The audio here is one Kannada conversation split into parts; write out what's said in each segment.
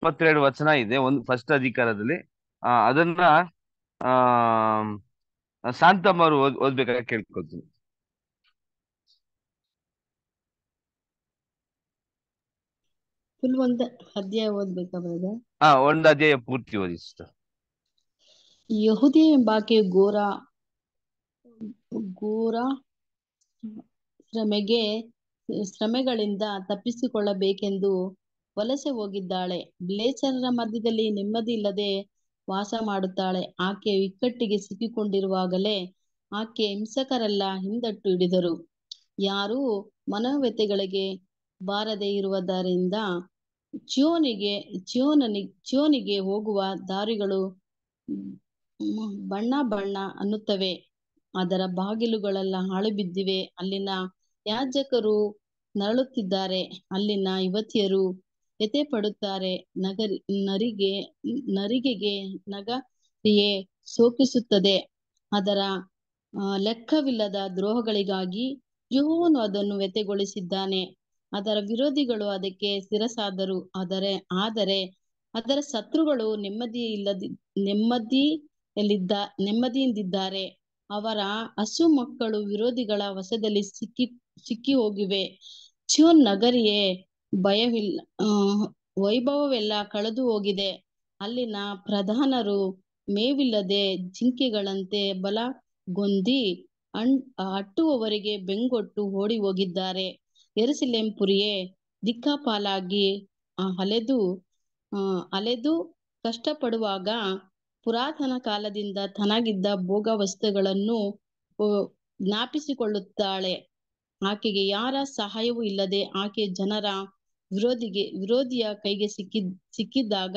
ಇಪ್ಪತ್ತೆರಡು ವಚನ ಇದೆ ಒಂದು ಫಸ್ಟ್ ಅಧಿಕಾರದಲ್ಲಿ ಅದನ್ನ ಆ ಶಾಂತಮ್ಮ ಓದ್ ಓದ್ಬೇಕಾಗ ಕೇಳ್ಕೊತೀನಿ ಫುಲ್ ಒಂದ ಅಧ್ಯಾಯ ಓದ್ಬೇಕಾಗ ಹಾ ಒಂದ್ ಅಧ್ಯಾಯ ಪೂರ್ತಿ ಓದಿಸ್ತು ಯಹುದಿ ಎಂಬಾಕೆ ಘೋರ ಘೋರ ಶ್ರಮೆಗೆ ಶ್ರಮೆಗಳಿಂದ ತಪ್ಪಿಸಿಕೊಳ್ಳಬೇಕೆಂದು ವಲಸೆ ಹೋಗಿದ್ದಾಳೆ ಬ್ಲೇಚರರ ಮಧ್ಯದಲ್ಲಿ ನೆಮ್ಮದಿ ಇಲ್ಲದೆ ವಾಸ ಮಾಡುತ್ತಾಳೆ ಆಕೆ ಇಕ್ಕಟ್ಟಿಗೆ ಸಿಕ್ಕಿಕೊಂಡಿರುವಾಗಲೇ ಆಕೆ ಹಿಂಸಕರೆಲ್ಲ ಹಿಂದಟ್ಟು ಹಿಡಿದರು ಯಾರೂ ಮನೋವ್ಯತೆಗಳಿಗೆ ಬಾರದೆ ಇರುವುದರಿಂದ ಚಿಯೋನಿಗೆ ಚೋನನಿ ಚೋನಿಗೆ ಹೋಗುವ ದಾರಿಗಳು ಬಣ್ಣ ಬಣ್ಣ ಅನ್ನುತ್ತವೆ ಅದರ ಬಾಗಿಲುಗಳೆಲ್ಲ ಹಾಳು ಬಿದ್ದಿವೆ ಅಲ್ಲಿನ ಯಾಜಕರು ನರಳುತ್ತಿದ್ದಾರೆ ಅಲ್ಲಿನ ಯುವತಿಯರು ವ್ಯಥೆ ಪಡುತ್ತಾರೆ ನಗರಿ ನರಿಗೆ ನರಿಗೆಗೆ ನಗರಿಯೇ ಸೋಕಿಸುತ್ತದೆ ಅದರ ಲೆಕ್ಕವಿಲ್ಲದ ದ್ರೋಹಗಳಿಗಾಗಿ ಯೋವನು ಅದನ್ನು ವ್ಯತೆಗೊಳಿಸಿದ್ದಾನೆ ಅದರ ವಿರೋಧಿಗಳು ಅದಕ್ಕೆ ಸ್ಥಿರಸಾದರು ಆದರೆ ಆದರೆ ಅದರ ಶತ್ರುಗಳು ನೆಮ್ಮದಿ ಇಲ್ಲದಿ ನೆಮ್ಮದಿಯಲ್ಲಿದ್ದ ನೆಮ್ಮದಿಯಿಂದಿದ್ದಾರೆ ಅವರ ಹಸು ಮಕ್ಕಳು ವಿರೋಧಿಗಳ ವಶದಲ್ಲಿ ಸಿಕ್ಕಿ ಸಿಕ್ಕಿ ಹೋಗಿವೆ ಚೂನ್ ನಗರಿಯೇ ಭಯವಿಲ್ಲ ವೈಭವವೆಲ್ಲ ಕಳೆದು ಹೋಗಿದೆ ಅಲ್ಲಿನ ಪ್ರಧಾನರು ಮೇವಿಲ್ಲದೆ ಜಿಂಕೆಗಳಂತೆ ಗೊಂದಿ ಅಣ್ ಅಟ್ಟುವವರಿಗೆ ಬೆಂಗೊಟ್ಟು ಓಡಿ ಹೋಗಿದ್ದಾರೆ ಎರಸಿಲೆಂಪುರಿಯೇ ಪುರಿಯೇ ದಿಕ್ಕಾಪಾಲಾಗಿ ಅಲೆದು ಅಲೆದು ಕಷ್ಟಪಡುವಾಗ ಪುರಾತನ ಕಾಲದಿಂದ ತನಗಿದ್ದ ಭೋಗ ವಸ್ತುಗಳನ್ನು ಜ್ಞಾಪಿಸಿಕೊಳ್ಳುತ್ತಾಳೆ ಆಕೆಗೆ ಯಾರ ಸಹಾಯವೂ ಇಲ್ಲದೆ ಆಕೆ ಜನರ ವಿರೋಧಿಗೆ ವಿರೋಧಿಯ ಕೈಗೆ ಸಿಕ್ಕಿದ್ ಸಿಕ್ಕಿದ್ದಾಗ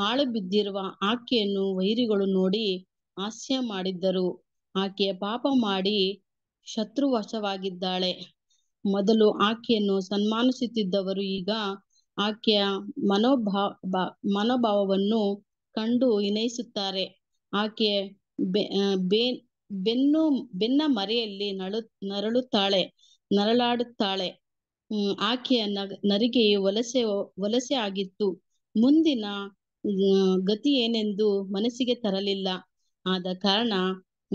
ಹಾಳು ಬಿದ್ದಿರುವ ಆಕೆಯನ್ನು ವೈರಿಗಳು ನೋಡಿ ಹಾಸ್ಯ ಮಾಡಿದ್ದರು ಆಕೆಯ ಪಾಪ ಮಾಡಿ ವಶವಾಗಿದ್ದಾಳೆ ಮೊದಲು ಆಕೆಯನ್ನು ಸನ್ಮಾನಿಸುತ್ತಿದ್ದವರು ಈಗ ಆಕೆಯ ಮನೋಭಾವ ಮನೋಭಾವವನ್ನು ಕಂಡು ವಿನಯಿಸುತ್ತಾರೆ ಆಕೆ ಬೆ ಬೆನ್ನು ಬೆನ್ನ ಮರೆಯಲ್ಲಿ ನಳು ನರಳುತ್ತಾಳೆ ನರಳಾಡುತ್ತಾಳೆ ಆಕೆಯ ನರಿಗೆಯು ವಲಸೆ ವಲಸೆ ಆಗಿತ್ತು ಮುಂದಿನ ಗತಿ ಏನೆಂದು ಮನಸ್ಸಿಗೆ ತರಲಿಲ್ಲ ಆದ ಕಾರಣ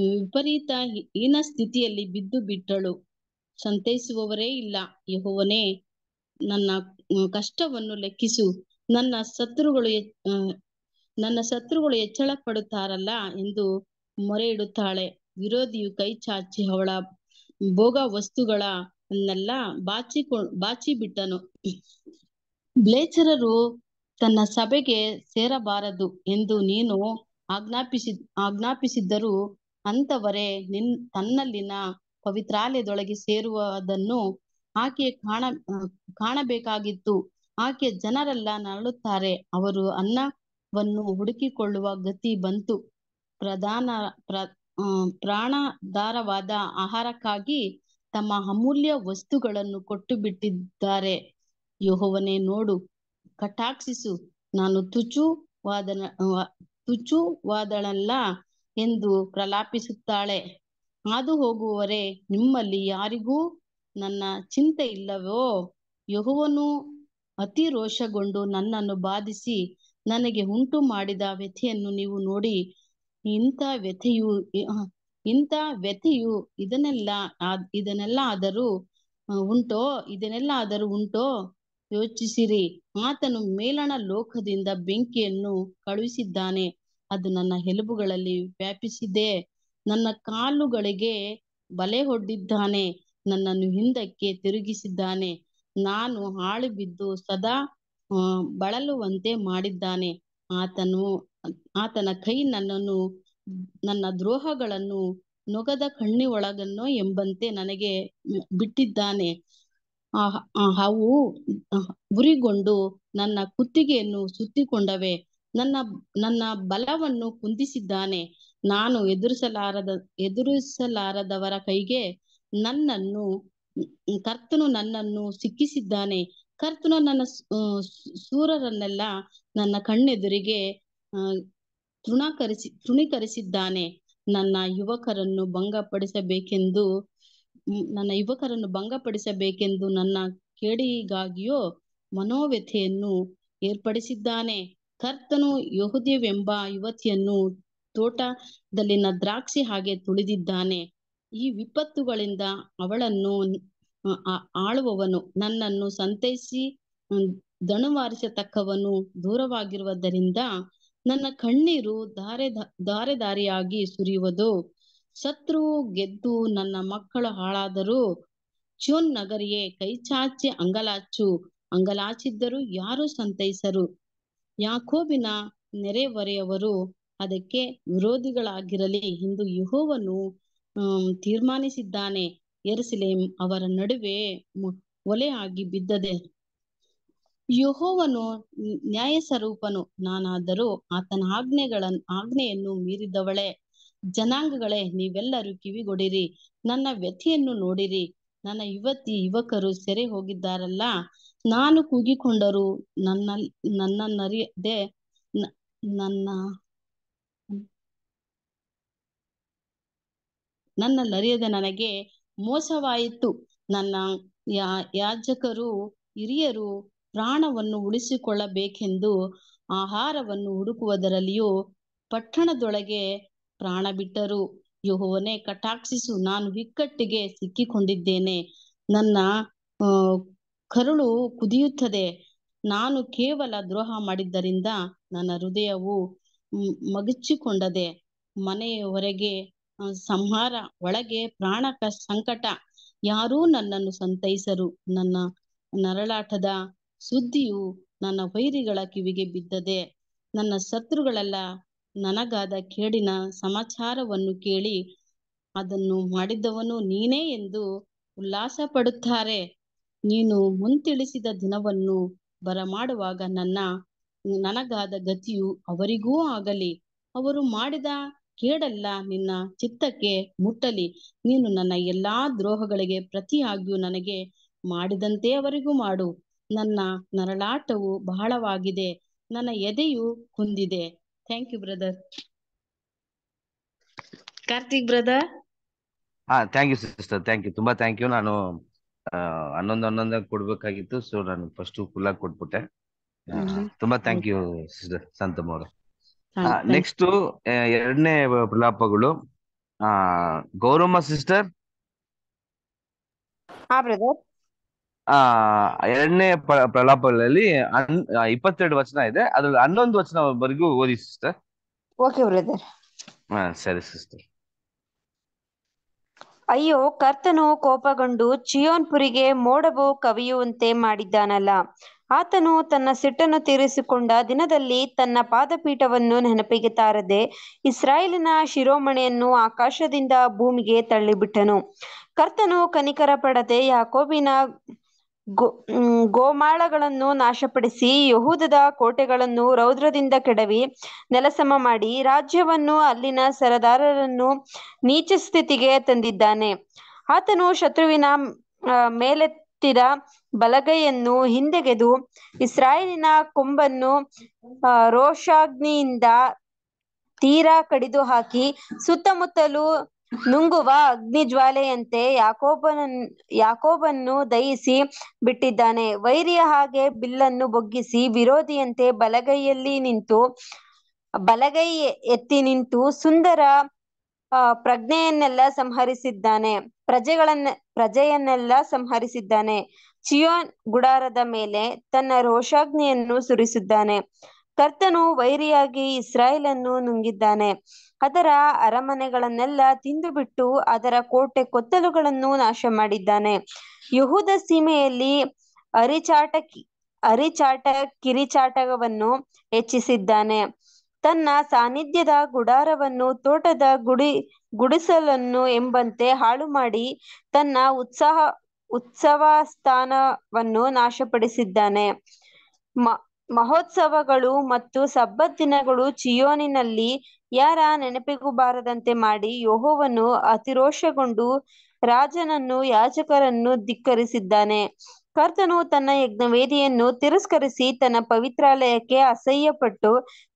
ವಿಪರೀತ ಹೀನ ಸ್ಥಿತಿಯಲ್ಲಿ ಬಿದ್ದು ಬಿಟ್ಟಳು ಸಂತೈಸುವವರೇ ಇಲ್ಲ ಯಹೋವನೇ ನನ್ನ ಕಷ್ಟವನ್ನು ಲೆಕ್ಕಿಸು ನನ್ನ ಶತ್ರುಗಳು ನನ್ನ ಶತ್ರುಗಳು ಹೆಚ್ಚಳ ಪಡುತ್ತಾರಲ್ಲ ಎಂದು ಮೊರೆ ಇಡುತ್ತಾಳೆ ವಿರೋಧಿಯು ಕೈ ಚಾಚಿ ಅವಳ ಭೋಗ ವಸ್ತುಗಳ ಅನ್ನೆಲ್ಲ ಬಾಚಿಕೊ ಬಾಚಿ ಬಿಟ್ಟನು ಬ್ಲೇಚರರು ತನ್ನ ಸಭೆಗೆ ಸೇರಬಾರದು ಎಂದು ನೀನು ಆಜ್ಞಾಪಿಸಿ ಆಜ್ಞಾಪಿಸಿದ್ದರೂ ಅಂತವರೇ ನಿನ್ ತನ್ನಲ್ಲಿನ ಪವಿತ್ರಾಲಯದೊಳಗೆ ಸೇರುವುದನ್ನು ಆಕೆ ಕಾಣ ಕಾಣಬೇಕಾಗಿತ್ತು ಆಕೆ ಜನರೆಲ್ಲ ನರಳುತ್ತಾರೆ ಅವರು ಅನ್ನವನ್ನು ಹುಡುಕಿಕೊಳ್ಳುವ ಗತಿ ಬಂತು ಪ್ರಧಾನ ಪ್ರ ಪ್ರಾಣಧಾರವಾದ ಆಹಾರಕ್ಕಾಗಿ ತಮ್ಮ ಅಮೂಲ್ಯ ವಸ್ತುಗಳನ್ನು ಕೊಟ್ಟು ಬಿಟ್ಟಿದ್ದಾರೆ ಯೋಹವನೇ ನೋಡು ಕಟಾಕ್ಷಿಸು ನಾನು ತುಚುವಾದನ ತುಚುವಾದಳಲ್ಲ ಎಂದು ಪ್ರಲಾಪಿಸುತ್ತಾಳೆ ಹಾದು ಹೋಗುವರೆ ನಿಮ್ಮಲ್ಲಿ ಯಾರಿಗೂ ನನ್ನ ಚಿಂತೆ ಇಲ್ಲವೋ ಯಹುವನು ಅತಿ ರೋಷಗೊಂಡು ನನ್ನನ್ನು ಬಾಧಿಸಿ ನನಗೆ ಉಂಟು ಮಾಡಿದ ವ್ಯಥೆಯನ್ನು ನೀವು ನೋಡಿ ಇಂಥ ವ್ಯಥೆಯು ಇಂಥ ವ್ಯಥೆಯು ಇದನ್ನೆಲ್ಲ ಇದನ್ನೆಲ್ಲ ಆದರೂ ಉಂಟೋ ಇದನ್ನೆಲ್ಲ ಆದರೂ ಉಂಟೋ ಯೋಚಿಸಿರಿ ಆತನು ಮೇಲಣ ಲೋಕದಿಂದ ಬೆಂಕಿಯನ್ನು ಕಳುಹಿಸಿದ್ದಾನೆ ಅದು ನನ್ನ ಹೆಲುಬುಗಳಲ್ಲಿ ವ್ಯಾಪಿಸಿದೆ ನನ್ನ ಕಾಲುಗಳಿಗೆ ಬಲೆ ಹೊಡ್ಡಿದ್ದಾನೆ ನನ್ನನ್ನು ಹಿಂದಕ್ಕೆ ತಿರುಗಿಸಿದ್ದಾನೆ ನಾನು ಹಾಳು ಬಿದ್ದು ಸದಾ ಬಳಲುವಂತೆ ಮಾಡಿದ್ದಾನೆ ಆತನು ಆತನ ಕೈ ನನ್ನನ್ನು ನನ್ನ ದ್ರೋಹಗಳನ್ನು ನೊಗದ ಒಳಗನ್ನು ಎಂಬಂತೆ ನನಗೆ ಬಿಟ್ಟಿದ್ದಾನೆ ಅವು ಉರಿಗೊಂಡು ನನ್ನ ಕುತ್ತಿಗೆಯನ್ನು ಸುತ್ತಿಕೊಂಡವೆ ನನ್ನ ನನ್ನ ಬಲವನ್ನು ಕುಂದಿಸಿದ್ದಾನೆ ನಾನು ಎದುರಿಸಲಾರದ ಎದುರಿಸಲಾರದವರ ಕೈಗೆ ನನ್ನನ್ನು ಕರ್ತನು ನನ್ನನ್ನು ಸಿಕ್ಕಿಸಿದ್ದಾನೆ ಕರ್ತನು ನನ್ನ ಸೂರರನ್ನೆಲ್ಲ ನನ್ನ ಕಣ್ಣೆದುರಿಗೆ ಅಹ್ ತೃಣಕರಿಸಿ ತೃಣೀಕರಿಸಿದ್ದಾನೆ ನನ್ನ ಯುವಕರನ್ನು ಭಂಗಪಡಿಸಬೇಕೆಂದು ನನ್ನ ಯುವಕರನ್ನು ಭಂಗಪಡಿಸಬೇಕೆಂದು ನನ್ನ ಕೇಡಿಗಾಗಿಯೋ ಮನೋವ್ಯಥೆಯನ್ನು ಏರ್ಪಡಿಸಿದ್ದಾನೆ ಕರ್ತನು ಯಹುದೇವೆಂಬ ಯುವತಿಯನ್ನು ತೋಟದಲ್ಲಿನ ದ್ರಾಕ್ಷಿ ಹಾಗೆ ತುಳಿದಿದ್ದಾನೆ ಈ ವಿಪತ್ತುಗಳಿಂದ ಅವಳನ್ನು ಆಳುವವನು ನನ್ನನ್ನು ಸಂತೈಸಿ ದಣುವಾರಿಸತಕ್ಕವನು ದೂರವಾಗಿರುವುದರಿಂದ ನನ್ನ ಕಣ್ಣೀರು ಧಾರೆ ಧಾರೆ ದಾರಿಯಾಗಿ ಸುರಿಯುವುದು ಶತ್ರು ಗೆದ್ದು ನನ್ನ ಮಕ್ಕಳು ಹಾಳಾದರೂ ಚೂನ್ ನಗರಿಯೇ ಕೈಚಾಚಿ ಅಂಗಲಾಚು ಅಂಗಲಾಚಿದ್ದರೂ ಯಾರು ಸಂತೈಸರು ಯಾಕೋಬಿನ ಹೊರೆಯವರು ಅದಕ್ಕೆ ವಿರೋಧಿಗಳಾಗಿರಲಿ ಎಂದು ಯಹೋವನು ತೀರ್ಮಾನಿಸಿದ್ದಾನೆ ಎರಸಲೇಮ್ ಅವರ ನಡುವೆ ಒಲೆಯಾಗಿ ಬಿದ್ದದೆ ಯಹೋವನು ನ್ಯಾಯಸ್ವರೂಪನು ನಾನಾದರೂ ಆತನ ಆಜ್ಞೆಗಳ ಆಜ್ಞೆಯನ್ನು ಮೀರಿದವಳೆ ಜನಾಂಗಗಳೇ ನೀವೆಲ್ಲರೂ ಕಿವಿಗೊಡಿರಿ ನನ್ನ ವ್ಯಥೆಯನ್ನು ನೋಡಿರಿ ನನ್ನ ಯುವತಿ ಯುವಕರು ಸೆರೆ ಹೋಗಿದ್ದಾರಲ್ಲ ನಾನು ಕೂಗಿಕೊಂಡರು ನನ್ನ ನನ್ನ ನರಿಯದೆ ನನ್ನ ನನ್ನಲ್ಲರಿಯದೆ ನನಗೆ ಮೋಸವಾಯಿತು ನನ್ನ ಯಾ ಯಾಜಕರು ಹಿರಿಯರು ಪ್ರಾಣವನ್ನು ಉಳಿಸಿಕೊಳ್ಳಬೇಕೆಂದು ಆಹಾರವನ್ನು ಹುಡುಕುವುದರಲ್ಲಿಯೂ ಪಟ್ಟಣದೊಳಗೆ ಪ್ರಾಣ ಬಿಟ್ಟರು ಯಹೋವನೇ ಕಟಾಕ್ಷಿಸು ನಾನು ಇಕ್ಕಟ್ಟಿಗೆ ಸಿಕ್ಕಿಕೊಂಡಿದ್ದೇನೆ ನನ್ನ ಕರುಳು ಕುದಿಯುತ್ತದೆ ನಾನು ಕೇವಲ ದ್ರೋಹ ಮಾಡಿದ್ದರಿಂದ ನನ್ನ ಹೃದಯವು ಮಗುಚಿಕೊಂಡದೆ ಮನೆಯ ಹೊರಗೆ ಸಂಹಾರ ಒಳಗೆ ಪ್ರಾಣ ಕ ಸಂಕಟ ಯಾರೂ ನನ್ನನ್ನು ಸಂತೈಸರು ನನ್ನ ನರಳಾಟದ ಸುದ್ದಿಯು ನನ್ನ ವೈರಿಗಳ ಕಿವಿಗೆ ಬಿದ್ದದೆ ನನ್ನ ಶತ್ರುಗಳೆಲ್ಲ ನನಗಾದ ಕೇಡಿನ ಸಮಾಚಾರವನ್ನು ಕೇಳಿ ಅದನ್ನು ಮಾಡಿದ್ದವನು ನೀನೇ ಎಂದು ಉಲ್ಲಾಸ ಪಡುತ್ತಾರೆ ನೀನು ಮುಂತಿಳಿಸಿದ ದಿನವನ್ನು ಬರಮಾಡುವಾಗ ನನ್ನ ನನಗಾದ ಗತಿಯು ಅವರಿಗೂ ಆಗಲಿ ಅವರು ಮಾಡಿದ ಕೇಡೆಲ್ಲ ನಿನ್ನ ಚಿತ್ತಕ್ಕೆ ಮುಟ್ಟಲಿ ನೀನು ನನ್ನ ಎಲ್ಲಾ ದ್ರೋಹಗಳಿಗೆ ಪ್ರತಿಯಾಗಿಯೂ ನನಗೆ ಮಾಡಿದಂತೆ ಅವರಿಗೂ ಮಾಡು ನನ್ನ ನರಳಾಟವು ಬಹಳವಾಗಿದೆ ನನ್ನ ಎದೆಯು ಹೊಂದಿದೆ thank you brother Karthik brother ಹಾ thank you sister thank you ತುಂಬಾ ಥ್ಯಾಂಕ್ ಯು ನಾನು ಹನ್ನೊಂದು ಹನ್ನೊಂದು ಕೊಡ್ಬೇಕಾಗಿತ್ತು ಸೊ ನಾನು ಫಸ್ಟ್ ಫುಲ್ ಆಗಿ ಕೊಟ್ಬಿಟ್ಟೆ ತುಂಬಾ ಥ್ಯಾಂಕ್ ಯು ಸಿಸ್ಟರ್ ಸಂತಮ್ ಅವರು ನೆಕ್ಸ್ಟ್ ಎರಡನೇ ಪ್ರಲಾಪಗಳು ಗೌರಮ್ಮ ಸಿಸ್ಟರ್ ಹಾ ಬ್ರದರ್ ಆ ಎರಡನೇ ಪ್ರಲಾಪದಲ್ಲಿ ಇಪ್ಪತ್ತೆರಡು ವಚನ ಇದೆ ಅದ್ರಲ್ಲಿ ಹನ್ನೊಂದು ವಚನವರೆಗೂ ಓದಿ ಸಿಸ್ಟರ್ ಓಕೆ ಬ್ರದರ್ ಸರಿ ಸಿಸ್ಟರ್ ಅಯ್ಯೋ ಕರ್ತನು ಕೋಪಗೊಂಡು ಚಿಯೋನ್ಪುರಿಗೆ ಮೋಡವು ಕವಿಯುವಂತೆ ಮಾಡಿದ್ದಾನಲ್ಲ ಆತನು ತನ್ನ ಸಿಟ್ಟನ್ನು ತೀರಿಸಿಕೊಂಡ ದಿನದಲ್ಲಿ ತನ್ನ ಪಾದಪೀಠವನ್ನು ನೆನಪಿಗೆ ತಾರದೆ ಇಸ್ರಾಯೇಲಿನ ಶಿರೋಮಣೆಯನ್ನು ಆಕಾಶದಿಂದ ಭೂಮಿಗೆ ತಳ್ಳಿಬಿಟ್ಟನು ಕರ್ತನು ಕನಿಕರ ಪಡದೆ ಯಾಕೋಬಿನ ಗೋ ಗೋಮಾಳಗಳನ್ನು ನಾಶಪಡಿಸಿ ಯಹೂದದ ಕೋಟೆಗಳನ್ನು ರೌದ್ರದಿಂದ ಕೆಡವಿ ನೆಲಸಮ ಮಾಡಿ ರಾಜ್ಯವನ್ನು ಅಲ್ಲಿನ ಸರದಾರರನ್ನು ನೀಚ ಸ್ಥಿತಿಗೆ ತಂದಿದ್ದಾನೆ ಆತನು ಶತ್ರುವಿನ ಮೇಲೆತ್ತಿದ ಬಲಗೈಯನ್ನು ಹಿಂದೆಗೆದು ಇಸ್ರಾಯೇಲಿನ ಕೊಂಬನ್ನು ರೋಷಾಗ್ನಿಯಿಂದ ತೀರಾ ಕಡಿದು ಹಾಕಿ ಸುತ್ತಮುತ್ತಲು ನುಂಗುವ ಅಗ್ನಿ ಜ್ವಾಲೆಯಂತೆ ಯಾಕೋಬನ ಯಾಕೋಬನ್ನು ದಯಿಸಿ ಬಿಟ್ಟಿದ್ದಾನೆ ವೈರಿಯ ಹಾಗೆ ಬಿಲ್ಲನ್ನು ಬೊಗ್ಗಿಸಿ ವಿರೋಧಿಯಂತೆ ಬಲಗೈಯಲ್ಲಿ ನಿಂತು ಬಲಗೈ ಎತ್ತಿ ನಿಂತು ಸುಂದರ ಪ್ರಜ್ಞೆಯನ್ನೆಲ್ಲ ಸಂಹರಿಸಿದ್ದಾನೆ ಪ್ರಜೆಗಳನ್ನ ಪ್ರಜೆಯನ್ನೆಲ್ಲ ಸಂಹರಿಸಿದ್ದಾನೆ ಚಿಯೋನ್ ಗುಡಾರದ ಮೇಲೆ ತನ್ನ ರೋಷಾಗ್ನಿಯನ್ನು ಸುರಿಸಿದ್ದಾನೆ ಕರ್ತನು ವೈರಿಯಾಗಿ ಇಸ್ರಾಯೇಲನ್ನು ನುಂಗಿದ್ದಾನೆ ಅದರ ಅರಮನೆಗಳನ್ನೆಲ್ಲ ತಿಂದು ಬಿಟ್ಟು ಅದರ ಕೋಟೆ ಕೊತ್ತಲುಗಳನ್ನು ನಾಶ ಮಾಡಿದ್ದಾನೆ ಯಹೂದ ಸೀಮೆಯಲ್ಲಿ ಅರಿಚಾಟ ಅರಿಚಾಟ ಕಿರಿಚಾಟವನ್ನು ಹೆಚ್ಚಿಸಿದ್ದಾನೆ ತನ್ನ ಸಾನ್ನಿಧ್ಯದ ಗುಡಾರವನ್ನು ತೋಟದ ಗುಡಿ ಗುಡಿಸಲನ್ನು ಎಂಬಂತೆ ಹಾಳು ಮಾಡಿ ತನ್ನ ಉತ್ಸಾಹ ಉತ್ಸವ ಸ್ಥಾನವನ್ನು ನಾಶಪಡಿಸಿದ್ದಾನೆ ಮ ಮಹೋತ್ಸವಗಳು ಮತ್ತು ಸಬ್ಬತ್ ದಿನಗಳು ಚಿಯೋನಿನಲ್ಲಿ ಯಾರ ನೆನಪಿಗೂ ಬಾರದಂತೆ ಮಾಡಿ ಯೋಹೋವನ್ನು ಅತಿರೋಷಗೊಂಡು ರಾಜನನ್ನು ಯಾಜಕರನ್ನು ಧಿಕ್ಕರಿಸಿದ್ದಾನೆ ಕರ್ತನು ತನ್ನ ಯಜ್ಞವೇದಿಯನ್ನು ತಿರಸ್ಕರಿಸಿ ತನ್ನ ಪವಿತ್ರಾಲಯಕ್ಕೆ ಅಸಹ್ಯಪಟ್ಟು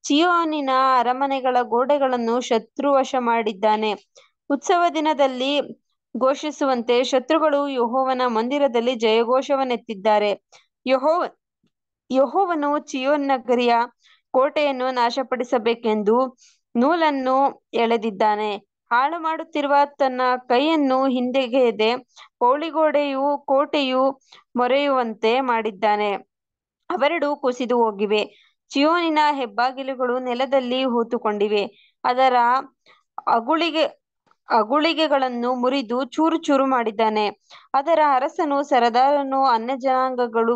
ಚಿಯೋನಿನ ಅರಮನೆಗಳ ಗೋಡೆಗಳನ್ನು ಶತ್ರುವಶ ಮಾಡಿದ್ದಾನೆ ಉತ್ಸವ ದಿನದಲ್ಲಿ ಘೋಷಿಸುವಂತೆ ಶತ್ರುಗಳು ಯೋಹೋವನ ಮಂದಿರದಲ್ಲಿ ಜಯಘೋಷವನ್ನೆತ್ತಿದ್ದಾರೆ ಯಹೋ ಯಹೋವನು ಚಿಯೋನ್ ನಗರಿಯ ಕೋಟೆಯನ್ನು ನಾಶಪಡಿಸಬೇಕೆಂದು ನೂಲನ್ನು ಎಳೆದಿದ್ದಾನೆ ಹಾಳು ಮಾಡುತ್ತಿರುವ ತನ್ನ ಕೈಯನ್ನು ಹಿಂದೆಗೆಯದೆ ಪೌಳಿಗೋಡೆಯು ಕೋಟೆಯು ಮೊರೆಯುವಂತೆ ಮಾಡಿದ್ದಾನೆ ಅವೆರಡು ಕುಸಿದು ಹೋಗಿವೆ ಚಿಯೋನಿನ ಹೆಬ್ಬಾಗಿಲುಗಳು ನೆಲದಲ್ಲಿ ಹೂತುಕೊಂಡಿವೆ ಅದರ ಅಗುಳಿಗೆ ಅಗುಳಿಗೆಗಳನ್ನು ಮುರಿದು ಚೂರು ಚೂರು ಮಾಡಿದ್ದಾನೆ ಅದರ ಅರಸನು ಸರದಾರನು ಅನ್ಯ ಜನಾಂಗಗಳು